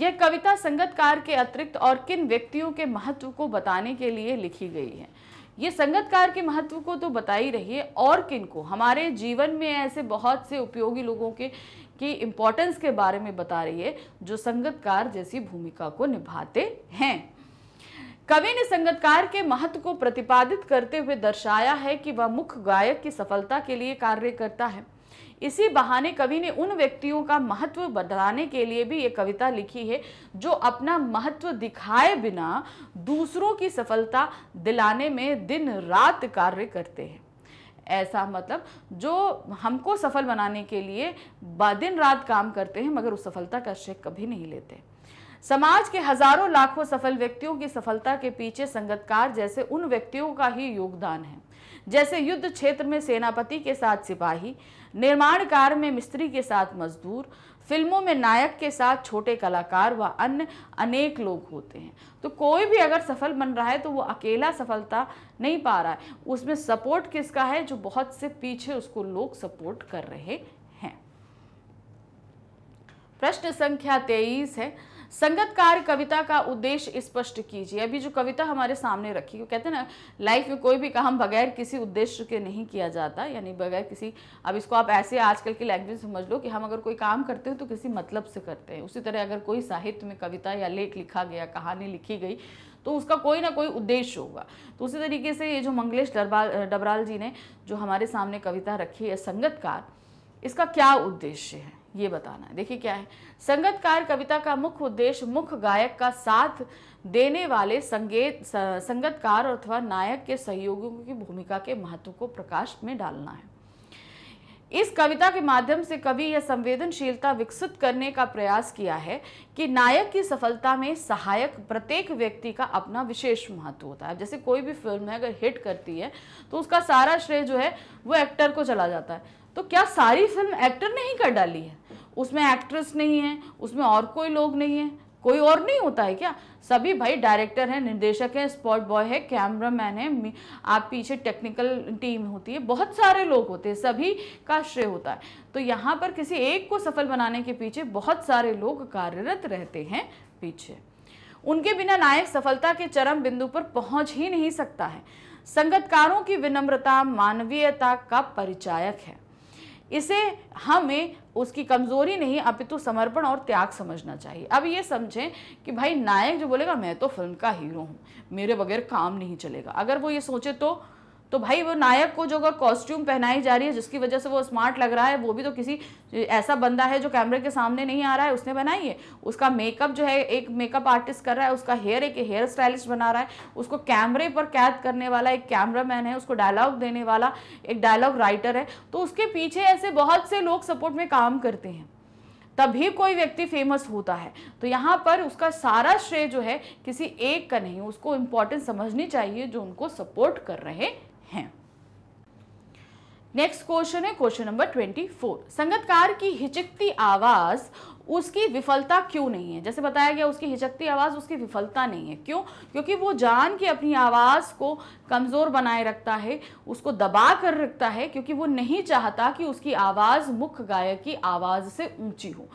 यह कविता संगतकार के अतिरिक्त और किन व्यक्तियों के महत्व को बताने के लिए लिखी गई है ये संगतकार के महत्व को तो बता ही रही है और किन को हमारे जीवन में ऐसे बहुत से उपयोगी लोगों के की इम्पोर्टेंस के बारे में बता रही है जो संगतकार जैसी भूमिका को निभाते हैं कवि ने संगतकार के महत्व को प्रतिपादित करते हुए दर्शाया है कि वह मुख्य गायक की सफलता के लिए कार्य करता है इसी बहाने कवि ने उन व्यक्तियों का महत्व बढ़ाने के लिए भी ये कविता लिखी है जो अपना महत्व दिखाए बिना दूसरों की सफलता दिलाने में दिन रात कार्य करते हैं ऐसा मतलब जो हमको सफल बनाने के लिए दिन रात काम करते हैं मगर उस सफलता का श्रेय कभी नहीं लेते समाज के हजारों लाखों सफल व्यक्तियों की सफलता के पीछे संगतकार जैसे उन व्यक्तियों का ही योगदान है जैसे युद्ध क्षेत्र में सेनापति के साथ सिपाही निर्माण कार्य में मिस्त्री के साथ मजदूर फिल्मों में नायक के साथ छोटे कलाकार व अन्य अनेक लोग होते हैं तो कोई भी अगर सफल बन रहा है तो वो अकेला सफलता नहीं पा रहा है उसमें सपोर्ट किसका है जो बहुत से पीछे उसको लोग सपोर्ट कर रहे हैं प्रश्न संख्या तेईस है संगतकार कविता का उद्देश्य स्पष्ट कीजिए अभी जो कविता हमारे सामने रखी वो कहते हैं ना लाइफ में कोई भी काम बगैर किसी उद्देश्य के नहीं किया जाता यानी बगैर किसी अब इसको आप ऐसे आजकल की लैंग्वेज समझ लो कि हम अगर कोई काम करते हैं तो किसी मतलब से करते हैं उसी तरह अगर कोई साहित्य में कविता या लेख लिखा गया कहानी लिखी गई तो उसका कोई ना कोई उद्देश्य होगा तो उसी तरीके से ये जो मंगलेश डरबाल डबराल जी ने जो हमारे सामने कविता रखी है संगतकार इसका क्या उद्देश्य है ये बताना है देखिए क्या है संगतकार कविता का मुख्य उद्देश्य मुख्य गायक का साथ देने वाले संगीत संगतकार अथवा नायक के सहयोगियों की भूमिका के महत्व को प्रकाश में डालना है इस कविता के माध्यम से कवि यह संवेदनशीलता विकसित करने का प्रयास किया है कि नायक की सफलता में सहायक प्रत्येक व्यक्ति का अपना विशेष महत्व होता है जैसे कोई भी फिल्म है अगर हिट करती है तो उसका सारा श्रेय जो है वो एक्टर को चला जाता है तो क्या सारी फिल्म एक्टर ने ही कर डाली है उसमें एक्ट्रेस नहीं है उसमें और कोई लोग नहीं है कोई और नहीं होता है क्या सभी भाई डायरेक्टर हैं निर्देशक हैं स्पॉट बॉय है कैमरा मैन है आप पीछे टेक्निकल टीम होती है बहुत सारे लोग होते हैं सभी का श्रेय होता है तो यहाँ पर किसी एक को सफल बनाने के पीछे बहुत सारे लोग कार्यरत रहते हैं पीछे उनके बिना नायक सफलता के चरम बिंदु पर पहुँच ही नहीं सकता है संगतकारों की विनम्रता मानवीयता का परिचायक है इसे हमें उसकी कमजोरी नहीं अपितु तो समर्पण और त्याग समझना चाहिए अब ये समझें कि भाई नायक जो बोलेगा मैं तो फिल्म का हीरो हूँ मेरे बगैर काम नहीं चलेगा अगर वो ये सोचे तो तो भाई वो नायक को जो अगर कॉस्ट्यूम पहनाई जा रही है जिसकी वजह से वो स्मार्ट लग रहा है वो भी तो किसी ऐसा बंदा है जो कैमरे के सामने नहीं आ रहा है उसने बनाई है उसका मेकअप जो है एक मेकअप आर्टिस्ट कर रहा है उसका हेयर एक हेयर स्टाइलिस्ट बना रहा है उसको कैमरे पर कैद करने वाला एक कैमरा है उसको डायलॉग देने वाला एक डायलॉग राइटर है तो उसके पीछे ऐसे बहुत से लोग सपोर्ट में काम करते हैं तभी कोई व्यक्ति फेमस होता है तो यहाँ पर उसका सारा श्रेय जो है किसी एक का नहीं उसको इम्पोर्टेंस समझनी चाहिए जो उनको सपोर्ट कर रहे हैं नेक्स्ट क्वेश्चन है क्वेश्चन नंबर ट्वेंटी फोर संगतकार की हिचकती आवाज़ उसकी विफलता क्यों नहीं है जैसे बताया गया उसकी हिचकती आवाज़ उसकी विफलता नहीं है क्यों क्योंकि वो जान के अपनी आवाज़ को कमज़ोर बनाए रखता है उसको दबा कर रखता है क्योंकि वो नहीं चाहता कि उसकी आवाज़ मुख्य गायक की आवाज़ से ऊंची हो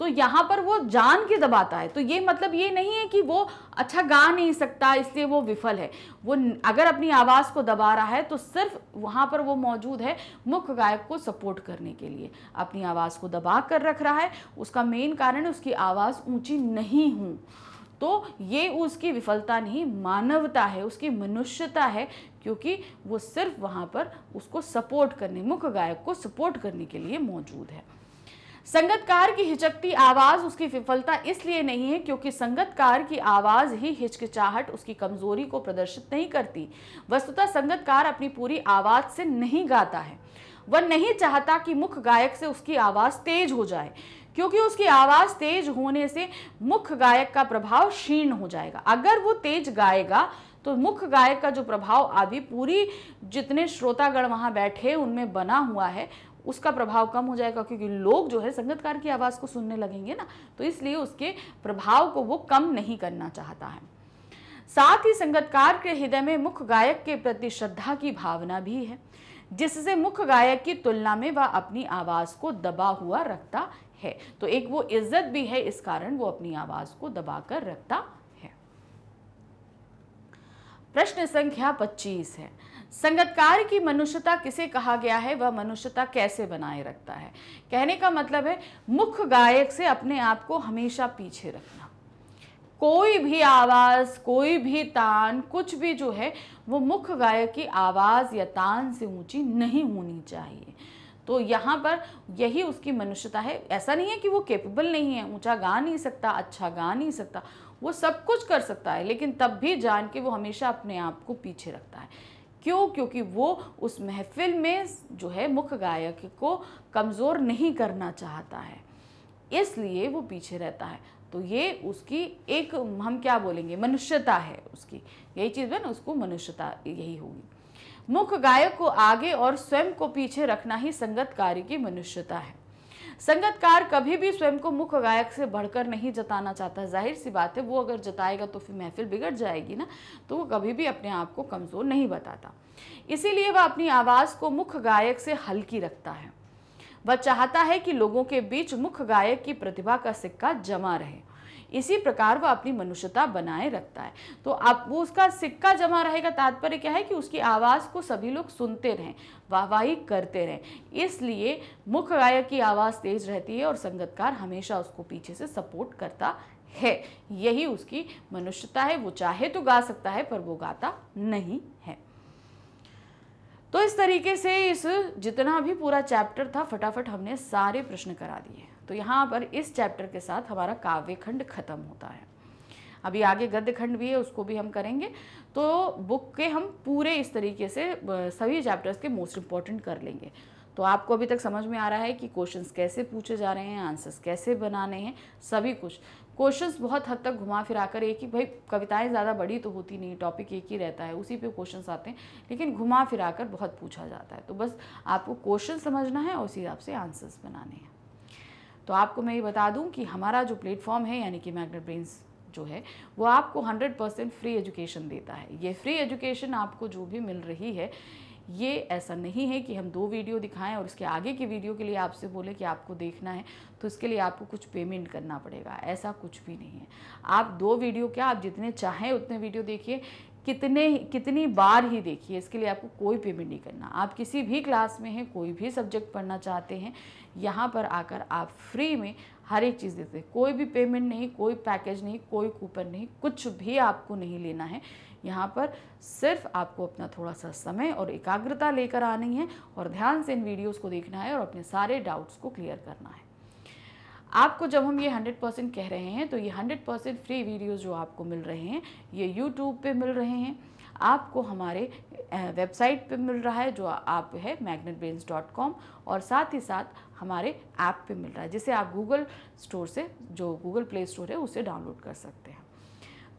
तो यहाँ पर वो जान के दबाता है तो ये मतलब ये नहीं है कि वो अच्छा गा नहीं सकता इसलिए वो विफल है वो अगर अपनी आवाज़ को दबा रहा है तो सिर्फ वहाँ पर वो मौजूद है मुख्य गायक को सपोर्ट करने के लिए अपनी आवाज़ को दबा कर रख रहा है उसका मेन कारण उसकी आवाज़ ऊंची नहीं हूँ तो ये उसकी विफलता नहीं मानवता है उसकी मनुष्यता है क्योंकि वो सिर्फ वहाँ पर उसको सपोर्ट करने मुख्य गायक को सपोर्ट करने के लिए मौजूद है संगतकार की हिचकती आवाज उसकी विफलता इसलिए नहीं है क्योंकि संगतकार की आवाज ही हिचकिचाहट उसकी कमजोरी को प्रदर्शित नहीं करती वस्तुतः संगतकार अपनी पूरी आवाज से नहीं गाता है वह नहीं चाहता कि मुख्य गायक से उसकी आवाज तेज हो जाए क्योंकि उसकी आवाज तेज होने से मुख्य गायक का प्रभाव क्षीण हो जाएगा अगर वो तेज गाएगा तो मुख्य गायक का जो प्रभाव अभी पूरी जितने श्रोतागण वहां बैठे उनमें बना हुआ है उसका प्रभाव कम हो जाएगा क्योंकि लोग जो है संगतकार की आवाज़ को सुनने लगेंगे ना तो इसलिए उसके प्रभाव को वो कम नहीं करना चाहता है साथ ही संगतकार के हृदय में मुख्य गायक के प्रति श्रद्धा की भावना भी है जिससे मुख्य गायक की तुलना में वह अपनी आवाज़ को दबा हुआ रखता है तो एक वो इज्जत भी है इस कारण वो अपनी आवाज़ को दबा कर रखता है प्रश्न संख्या 25 है संगतकार की मनुष्यता किसे कहा गया है वह मनुष्यता कैसे बनाए रखता है कहने का मतलब है मुख्य गायक से अपने आप को हमेशा पीछे रखना कोई भी आवाज़ कोई भी तान कुछ भी जो है वो मुख्य गायक की आवाज़ या तान से ऊंची नहीं होनी चाहिए तो यहाँ पर यही उसकी मनुष्यता है ऐसा नहीं है कि वो कैपेबल नहीं है ऊंचा गा नहीं सकता अच्छा गा नहीं सकता वो सब कुछ कर सकता है लेकिन तब भी जान के वो हमेशा अपने आप को पीछे रखता है क्यों क्योंकि वो उस महफिल में जो है मुख्य गायक को कमज़ोर नहीं करना चाहता है इसलिए वो पीछे रहता है तो ये उसकी एक हम क्या बोलेंगे मनुष्यता है उसकी यही चीज़ है ना उसको मनुष्यता यही होगी मुख्य गायक को आगे और स्वयं को पीछे रखना ही संगत कार्य की मनुष्यता है संगतकार कभी भी स्वयं को मुख्य गायक से बढ़कर नहीं जताना चाहता जाहिर सी बात है वो अगर जताएगा तो फिर महफिल बिगड़ जाएगी ना तो वो कभी भी अपने आप को कमज़ोर नहीं बताता इसीलिए वह अपनी आवाज़ को मुख्य गायक से हल्की रखता है वह चाहता है कि लोगों के बीच मुख्य गायक की प्रतिभा का सिक्का जमा रहे इसी प्रकार वह अपनी मनुष्यता बनाए रखता है तो आप वो उसका सिक्का जमा रहेगा तात्पर्य क्या है कि उसकी आवाज़ को सभी लोग सुनते रहें वाहवाही करते रहें इसलिए मुख्य गायक की आवाज़ तेज रहती है और संगतकार हमेशा उसको पीछे से सपोर्ट करता है यही उसकी मनुष्यता है वो चाहे तो गा सकता है पर वो गाता नहीं है तो इस तरीके से इस जितना भी पूरा चैप्टर था फटाफट हमने सारे प्रश्न करा दिए तो यहाँ पर इस चैप्टर के साथ हमारा काव्य खंड खत्म होता है अभी आगे गद्य खंड भी है उसको भी हम करेंगे तो बुक के हम पूरे इस तरीके से सभी चैप्टर्स के मोस्ट इम्पॉर्टेंट कर लेंगे तो आपको अभी तक समझ में आ रहा है कि क्वेश्चंस कैसे पूछे जा रहे हैं आंसर्स कैसे बनाने हैं सभी कुछ क्वेश्चंस बहुत हद तक घुमा फिरा कर एक ही भाई कविताएं ज़्यादा बड़ी तो होती नहीं टॉपिक एक ही रहता है उसी पे क्वेश्चंस आते हैं लेकिन घुमा फिरा कर बहुत पूछा जाता है तो बस आपको क्वेश्चन समझना है और उसी हिसाब से आंसर्स बनाने हैं तो आपको मैं ये बता दूं कि हमारा जो प्लेटफॉर्म है यानी कि मैग्नेट ब्रेन्स जो है वो आपको 100 परसेंट फ्री एजुकेशन देता है ये फ्री एजुकेशन आपको जो भी मिल रही है ये ऐसा नहीं है कि हम दो वीडियो दिखाएं और उसके आगे की वीडियो के लिए आपसे बोले कि आपको देखना है तो इसके लिए आपको कुछ पेमेंट करना पड़ेगा ऐसा कुछ भी नहीं है आप दो वीडियो क्या आप जितने चाहें उतने वीडियो देखिए कितने कितनी बार ही देखिए इसके लिए आपको कोई पेमेंट नहीं करना आप किसी भी क्लास में हैं कोई भी सब्जेक्ट पढ़ना चाहते हैं यहाँ पर आकर आप फ्री में हर एक चीज़ देते हैं कोई भी पेमेंट नहीं कोई पैकेज नहीं कोई कूपन नहीं कुछ भी आपको नहीं लेना है यहाँ पर सिर्फ आपको अपना थोड़ा सा समय और एकाग्रता लेकर आनी है और ध्यान से इन वीडियोज़ को देखना है और अपने सारे डाउट्स को क्लियर करना है आपको जब हम ये 100 परसेंट कह रहे हैं तो ये 100 परसेंट फ्री वीडियोज़ जो आपको मिल रहे हैं ये यूट्यूब पे मिल रहे हैं आपको हमारे वेबसाइट पे मिल रहा है जो आप है मैगनेट और साथ ही साथ हमारे ऐप पे मिल रहा है जिसे आप गूगल स्टोर से जो गूगल प्ले स्टोर है उसे डाउनलोड कर सकते हैं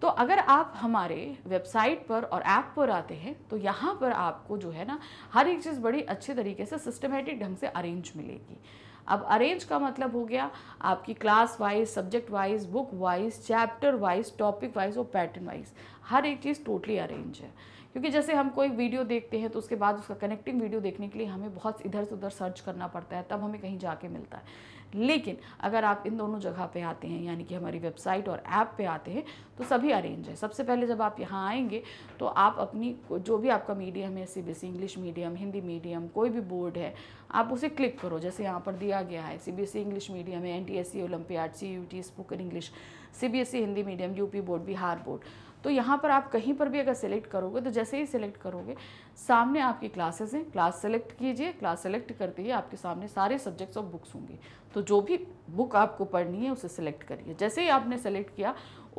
तो अगर आप हमारे वेबसाइट पर और ऐप पर आते हैं तो यहाँ पर आपको जो है ना हर एक चीज़ बड़ी अच्छे तरीके से सिस्टमेटिक ढंग से अरेंज मिलेगी अब अरेंज का मतलब हो गया आपकी class wise subject wise book wise chapter wise topic wise और पैटर्न वाइज हर एक चीज़ टोटली अरेंज है क्योंकि जैसे हम कोई वीडियो देखते हैं तो उसके बाद उसका कनेक्टिंग वीडियो देखने के लिए हमें बहुत इधर से उधर सर्च करना पड़ता है तब हमें कहीं जाके मिलता है लेकिन अगर आप इन दोनों जगह पे आते हैं यानी कि हमारी वेबसाइट और ऐप पे आते हैं तो सभी अरेंज है सबसे पहले जब आप यहाँ आएंगे तो आप अपनी जो भी आपका मीडियम है C B English medium Hindi medium कोई भी बोर्ड है आप उसे क्लिक करो जैसे यहाँ पर दिया गया है सी इंग्लिश मीडियम है N T S C olympiad C U T spoken English C Hindi medium UP board Bihar board तो यहाँ पर आप कहीं पर भी अगर सेलेक्ट करोगे तो जैसे ही सेलेक्ट करोगे सामने आपकी क्लासेस हैं क्लास सेलेक्ट कीजिए क्लास सेलेक्ट करते ही आपके सामने सारे सब्जेक्ट्स और बुक्स होंगे तो जो भी बुक आपको पढ़नी है उसे सेलेक्ट करिए जैसे ही आपने सेलेक्ट किया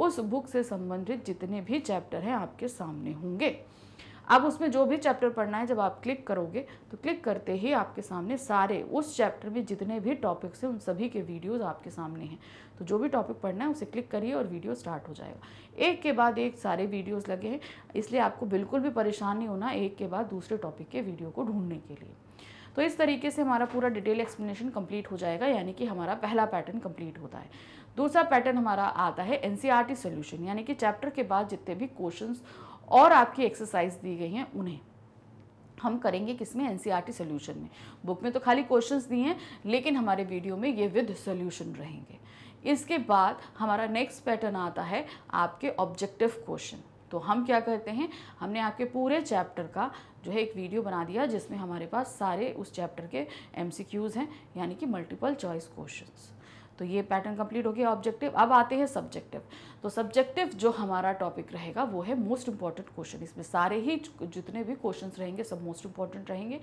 उस बुक से संबंधित जितने भी चैप्टर हैं आपके सामने होंगे अब उसमें जो भी चैप्टर पढ़ना है जब आप क्लिक करोगे तो क्लिक करते ही आपके सामने सारे उस चैप्टर में जितने भी टॉपिक्स हैं उन सभी के वीडियोज़ आपके सामने हैं तो जो भी टॉपिक पढ़ना है उसे क्लिक करिए और वीडियो स्टार्ट हो जाएगा एक के बाद एक सारे वीडियोज़ लगे हैं इसलिए आपको बिल्कुल भी परेशान नहीं होना एक के बाद दूसरे टॉपिक के वीडियो को ढूंढने के लिए तो इस तरीके से हमारा पूरा डिटेल एक्सप्लेनेशन कंप्लीट हो जाएगा यानी कि हमारा पहला पैटर्न कंप्लीट होता है दूसरा पैटर्न हमारा आता है एन सी यानी कि चैप्टर के बाद जितने भी क्वेश्चन और आपकी एक्सरसाइज दी गई हैं उन्हें हम करेंगे किसमें एन सी सोल्यूशन में बुक में तो खाली क्वेश्चंस दिए हैं लेकिन हमारे वीडियो में ये विद सोल्यूशन रहेंगे इसके बाद हमारा नेक्स्ट पैटर्न आता है आपके ऑब्जेक्टिव क्वेश्चन तो हम क्या करते हैं हमने आपके पूरे चैप्टर का जो है एक वीडियो बना दिया जिसमें हमारे पास सारे उस चैप्टर के एम हैं यानी कि मल्टीपल चॉइस क्वेश्चन तो ये पैटर्न कंप्लीट हो गया ऑब्जेक्टिव अब आते हैं सब्जेक्टिव तो सब्जेक्टिव जो हमारा टॉपिक रहेगा वो है मोस्ट इंपॉर्टेंट क्वेश्चन इसमें सारे ही जितने भी क्वेश्चंस रहेंगे सब मोस्ट इंपॉर्टेंट रहेंगे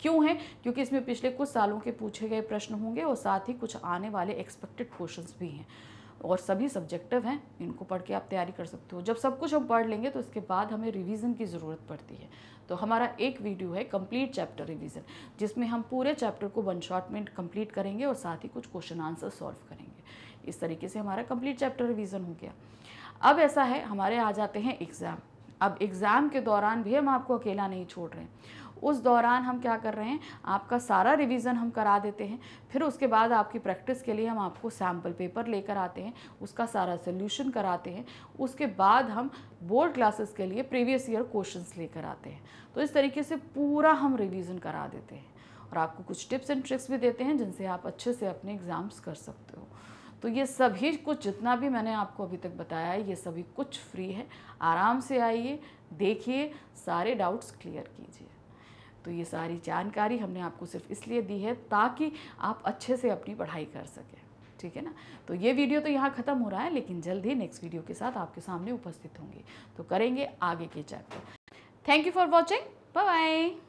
क्यों है क्योंकि इसमें पिछले कुछ सालों के पूछे गए प्रश्न होंगे और साथ ही कुछ आने वाले एक्सपेक्टेड क्वेश्चन भी हैं और सभी सब्जेक्टिव हैं इनको पढ़ के आप तैयारी कर सकते हो जब सब कुछ हम पढ़ लेंगे तो इसके बाद हमें रिवीजन की ज़रूरत पड़ती है तो हमारा एक वीडियो है कंप्लीट चैप्टर रिवीजन जिसमें हम पूरे चैप्टर को वन शॉट में कंप्लीट करेंगे और साथ ही कुछ क्वेश्चन आंसर सॉल्व करेंगे इस तरीके से हमारा कंप्लीट चैप्टर रिवीजन हो गया अब ऐसा है हमारे आ जाते हैं एग्ज़ाम अब एग्ज़ाम के दौरान भी हम आपको अकेला नहीं छोड़ रहे हैं उस दौरान हम क्या कर रहे हैं आपका सारा रिवीजन हम करा देते हैं फिर उसके बाद आपकी प्रैक्टिस के लिए हम आपको सैम्पल पेपर लेकर आते हैं उसका सारा सोल्यूशन कराते हैं उसके बाद हम बोर्ड क्लासेस के लिए प्रीवियस ईयर क्वेश्चन लेकर आते हैं तो इस तरीके से पूरा हम रिविज़न करा देते हैं और आपको कुछ टिप्स एंड ट्रिक्स भी देते हैं जिनसे आप अच्छे से अपने एग्ज़ाम्स कर सकते हो तो ये सभी कुछ जितना भी मैंने आपको अभी तक बताया है ये सभी कुछ फ्री है आराम से आइए देखिए सारे डाउट्स क्लियर कीजिए तो ये सारी जानकारी हमने आपको सिर्फ इसलिए दी है ताकि आप अच्छे से अपनी पढ़ाई कर सकें ठीक है ना तो ये वीडियो तो यहाँ ख़त्म हो रहा है लेकिन जल्द ही नेक्स्ट वीडियो के साथ आपके सामने उपस्थित होंगे तो करेंगे आगे के chapter thank you for watching bye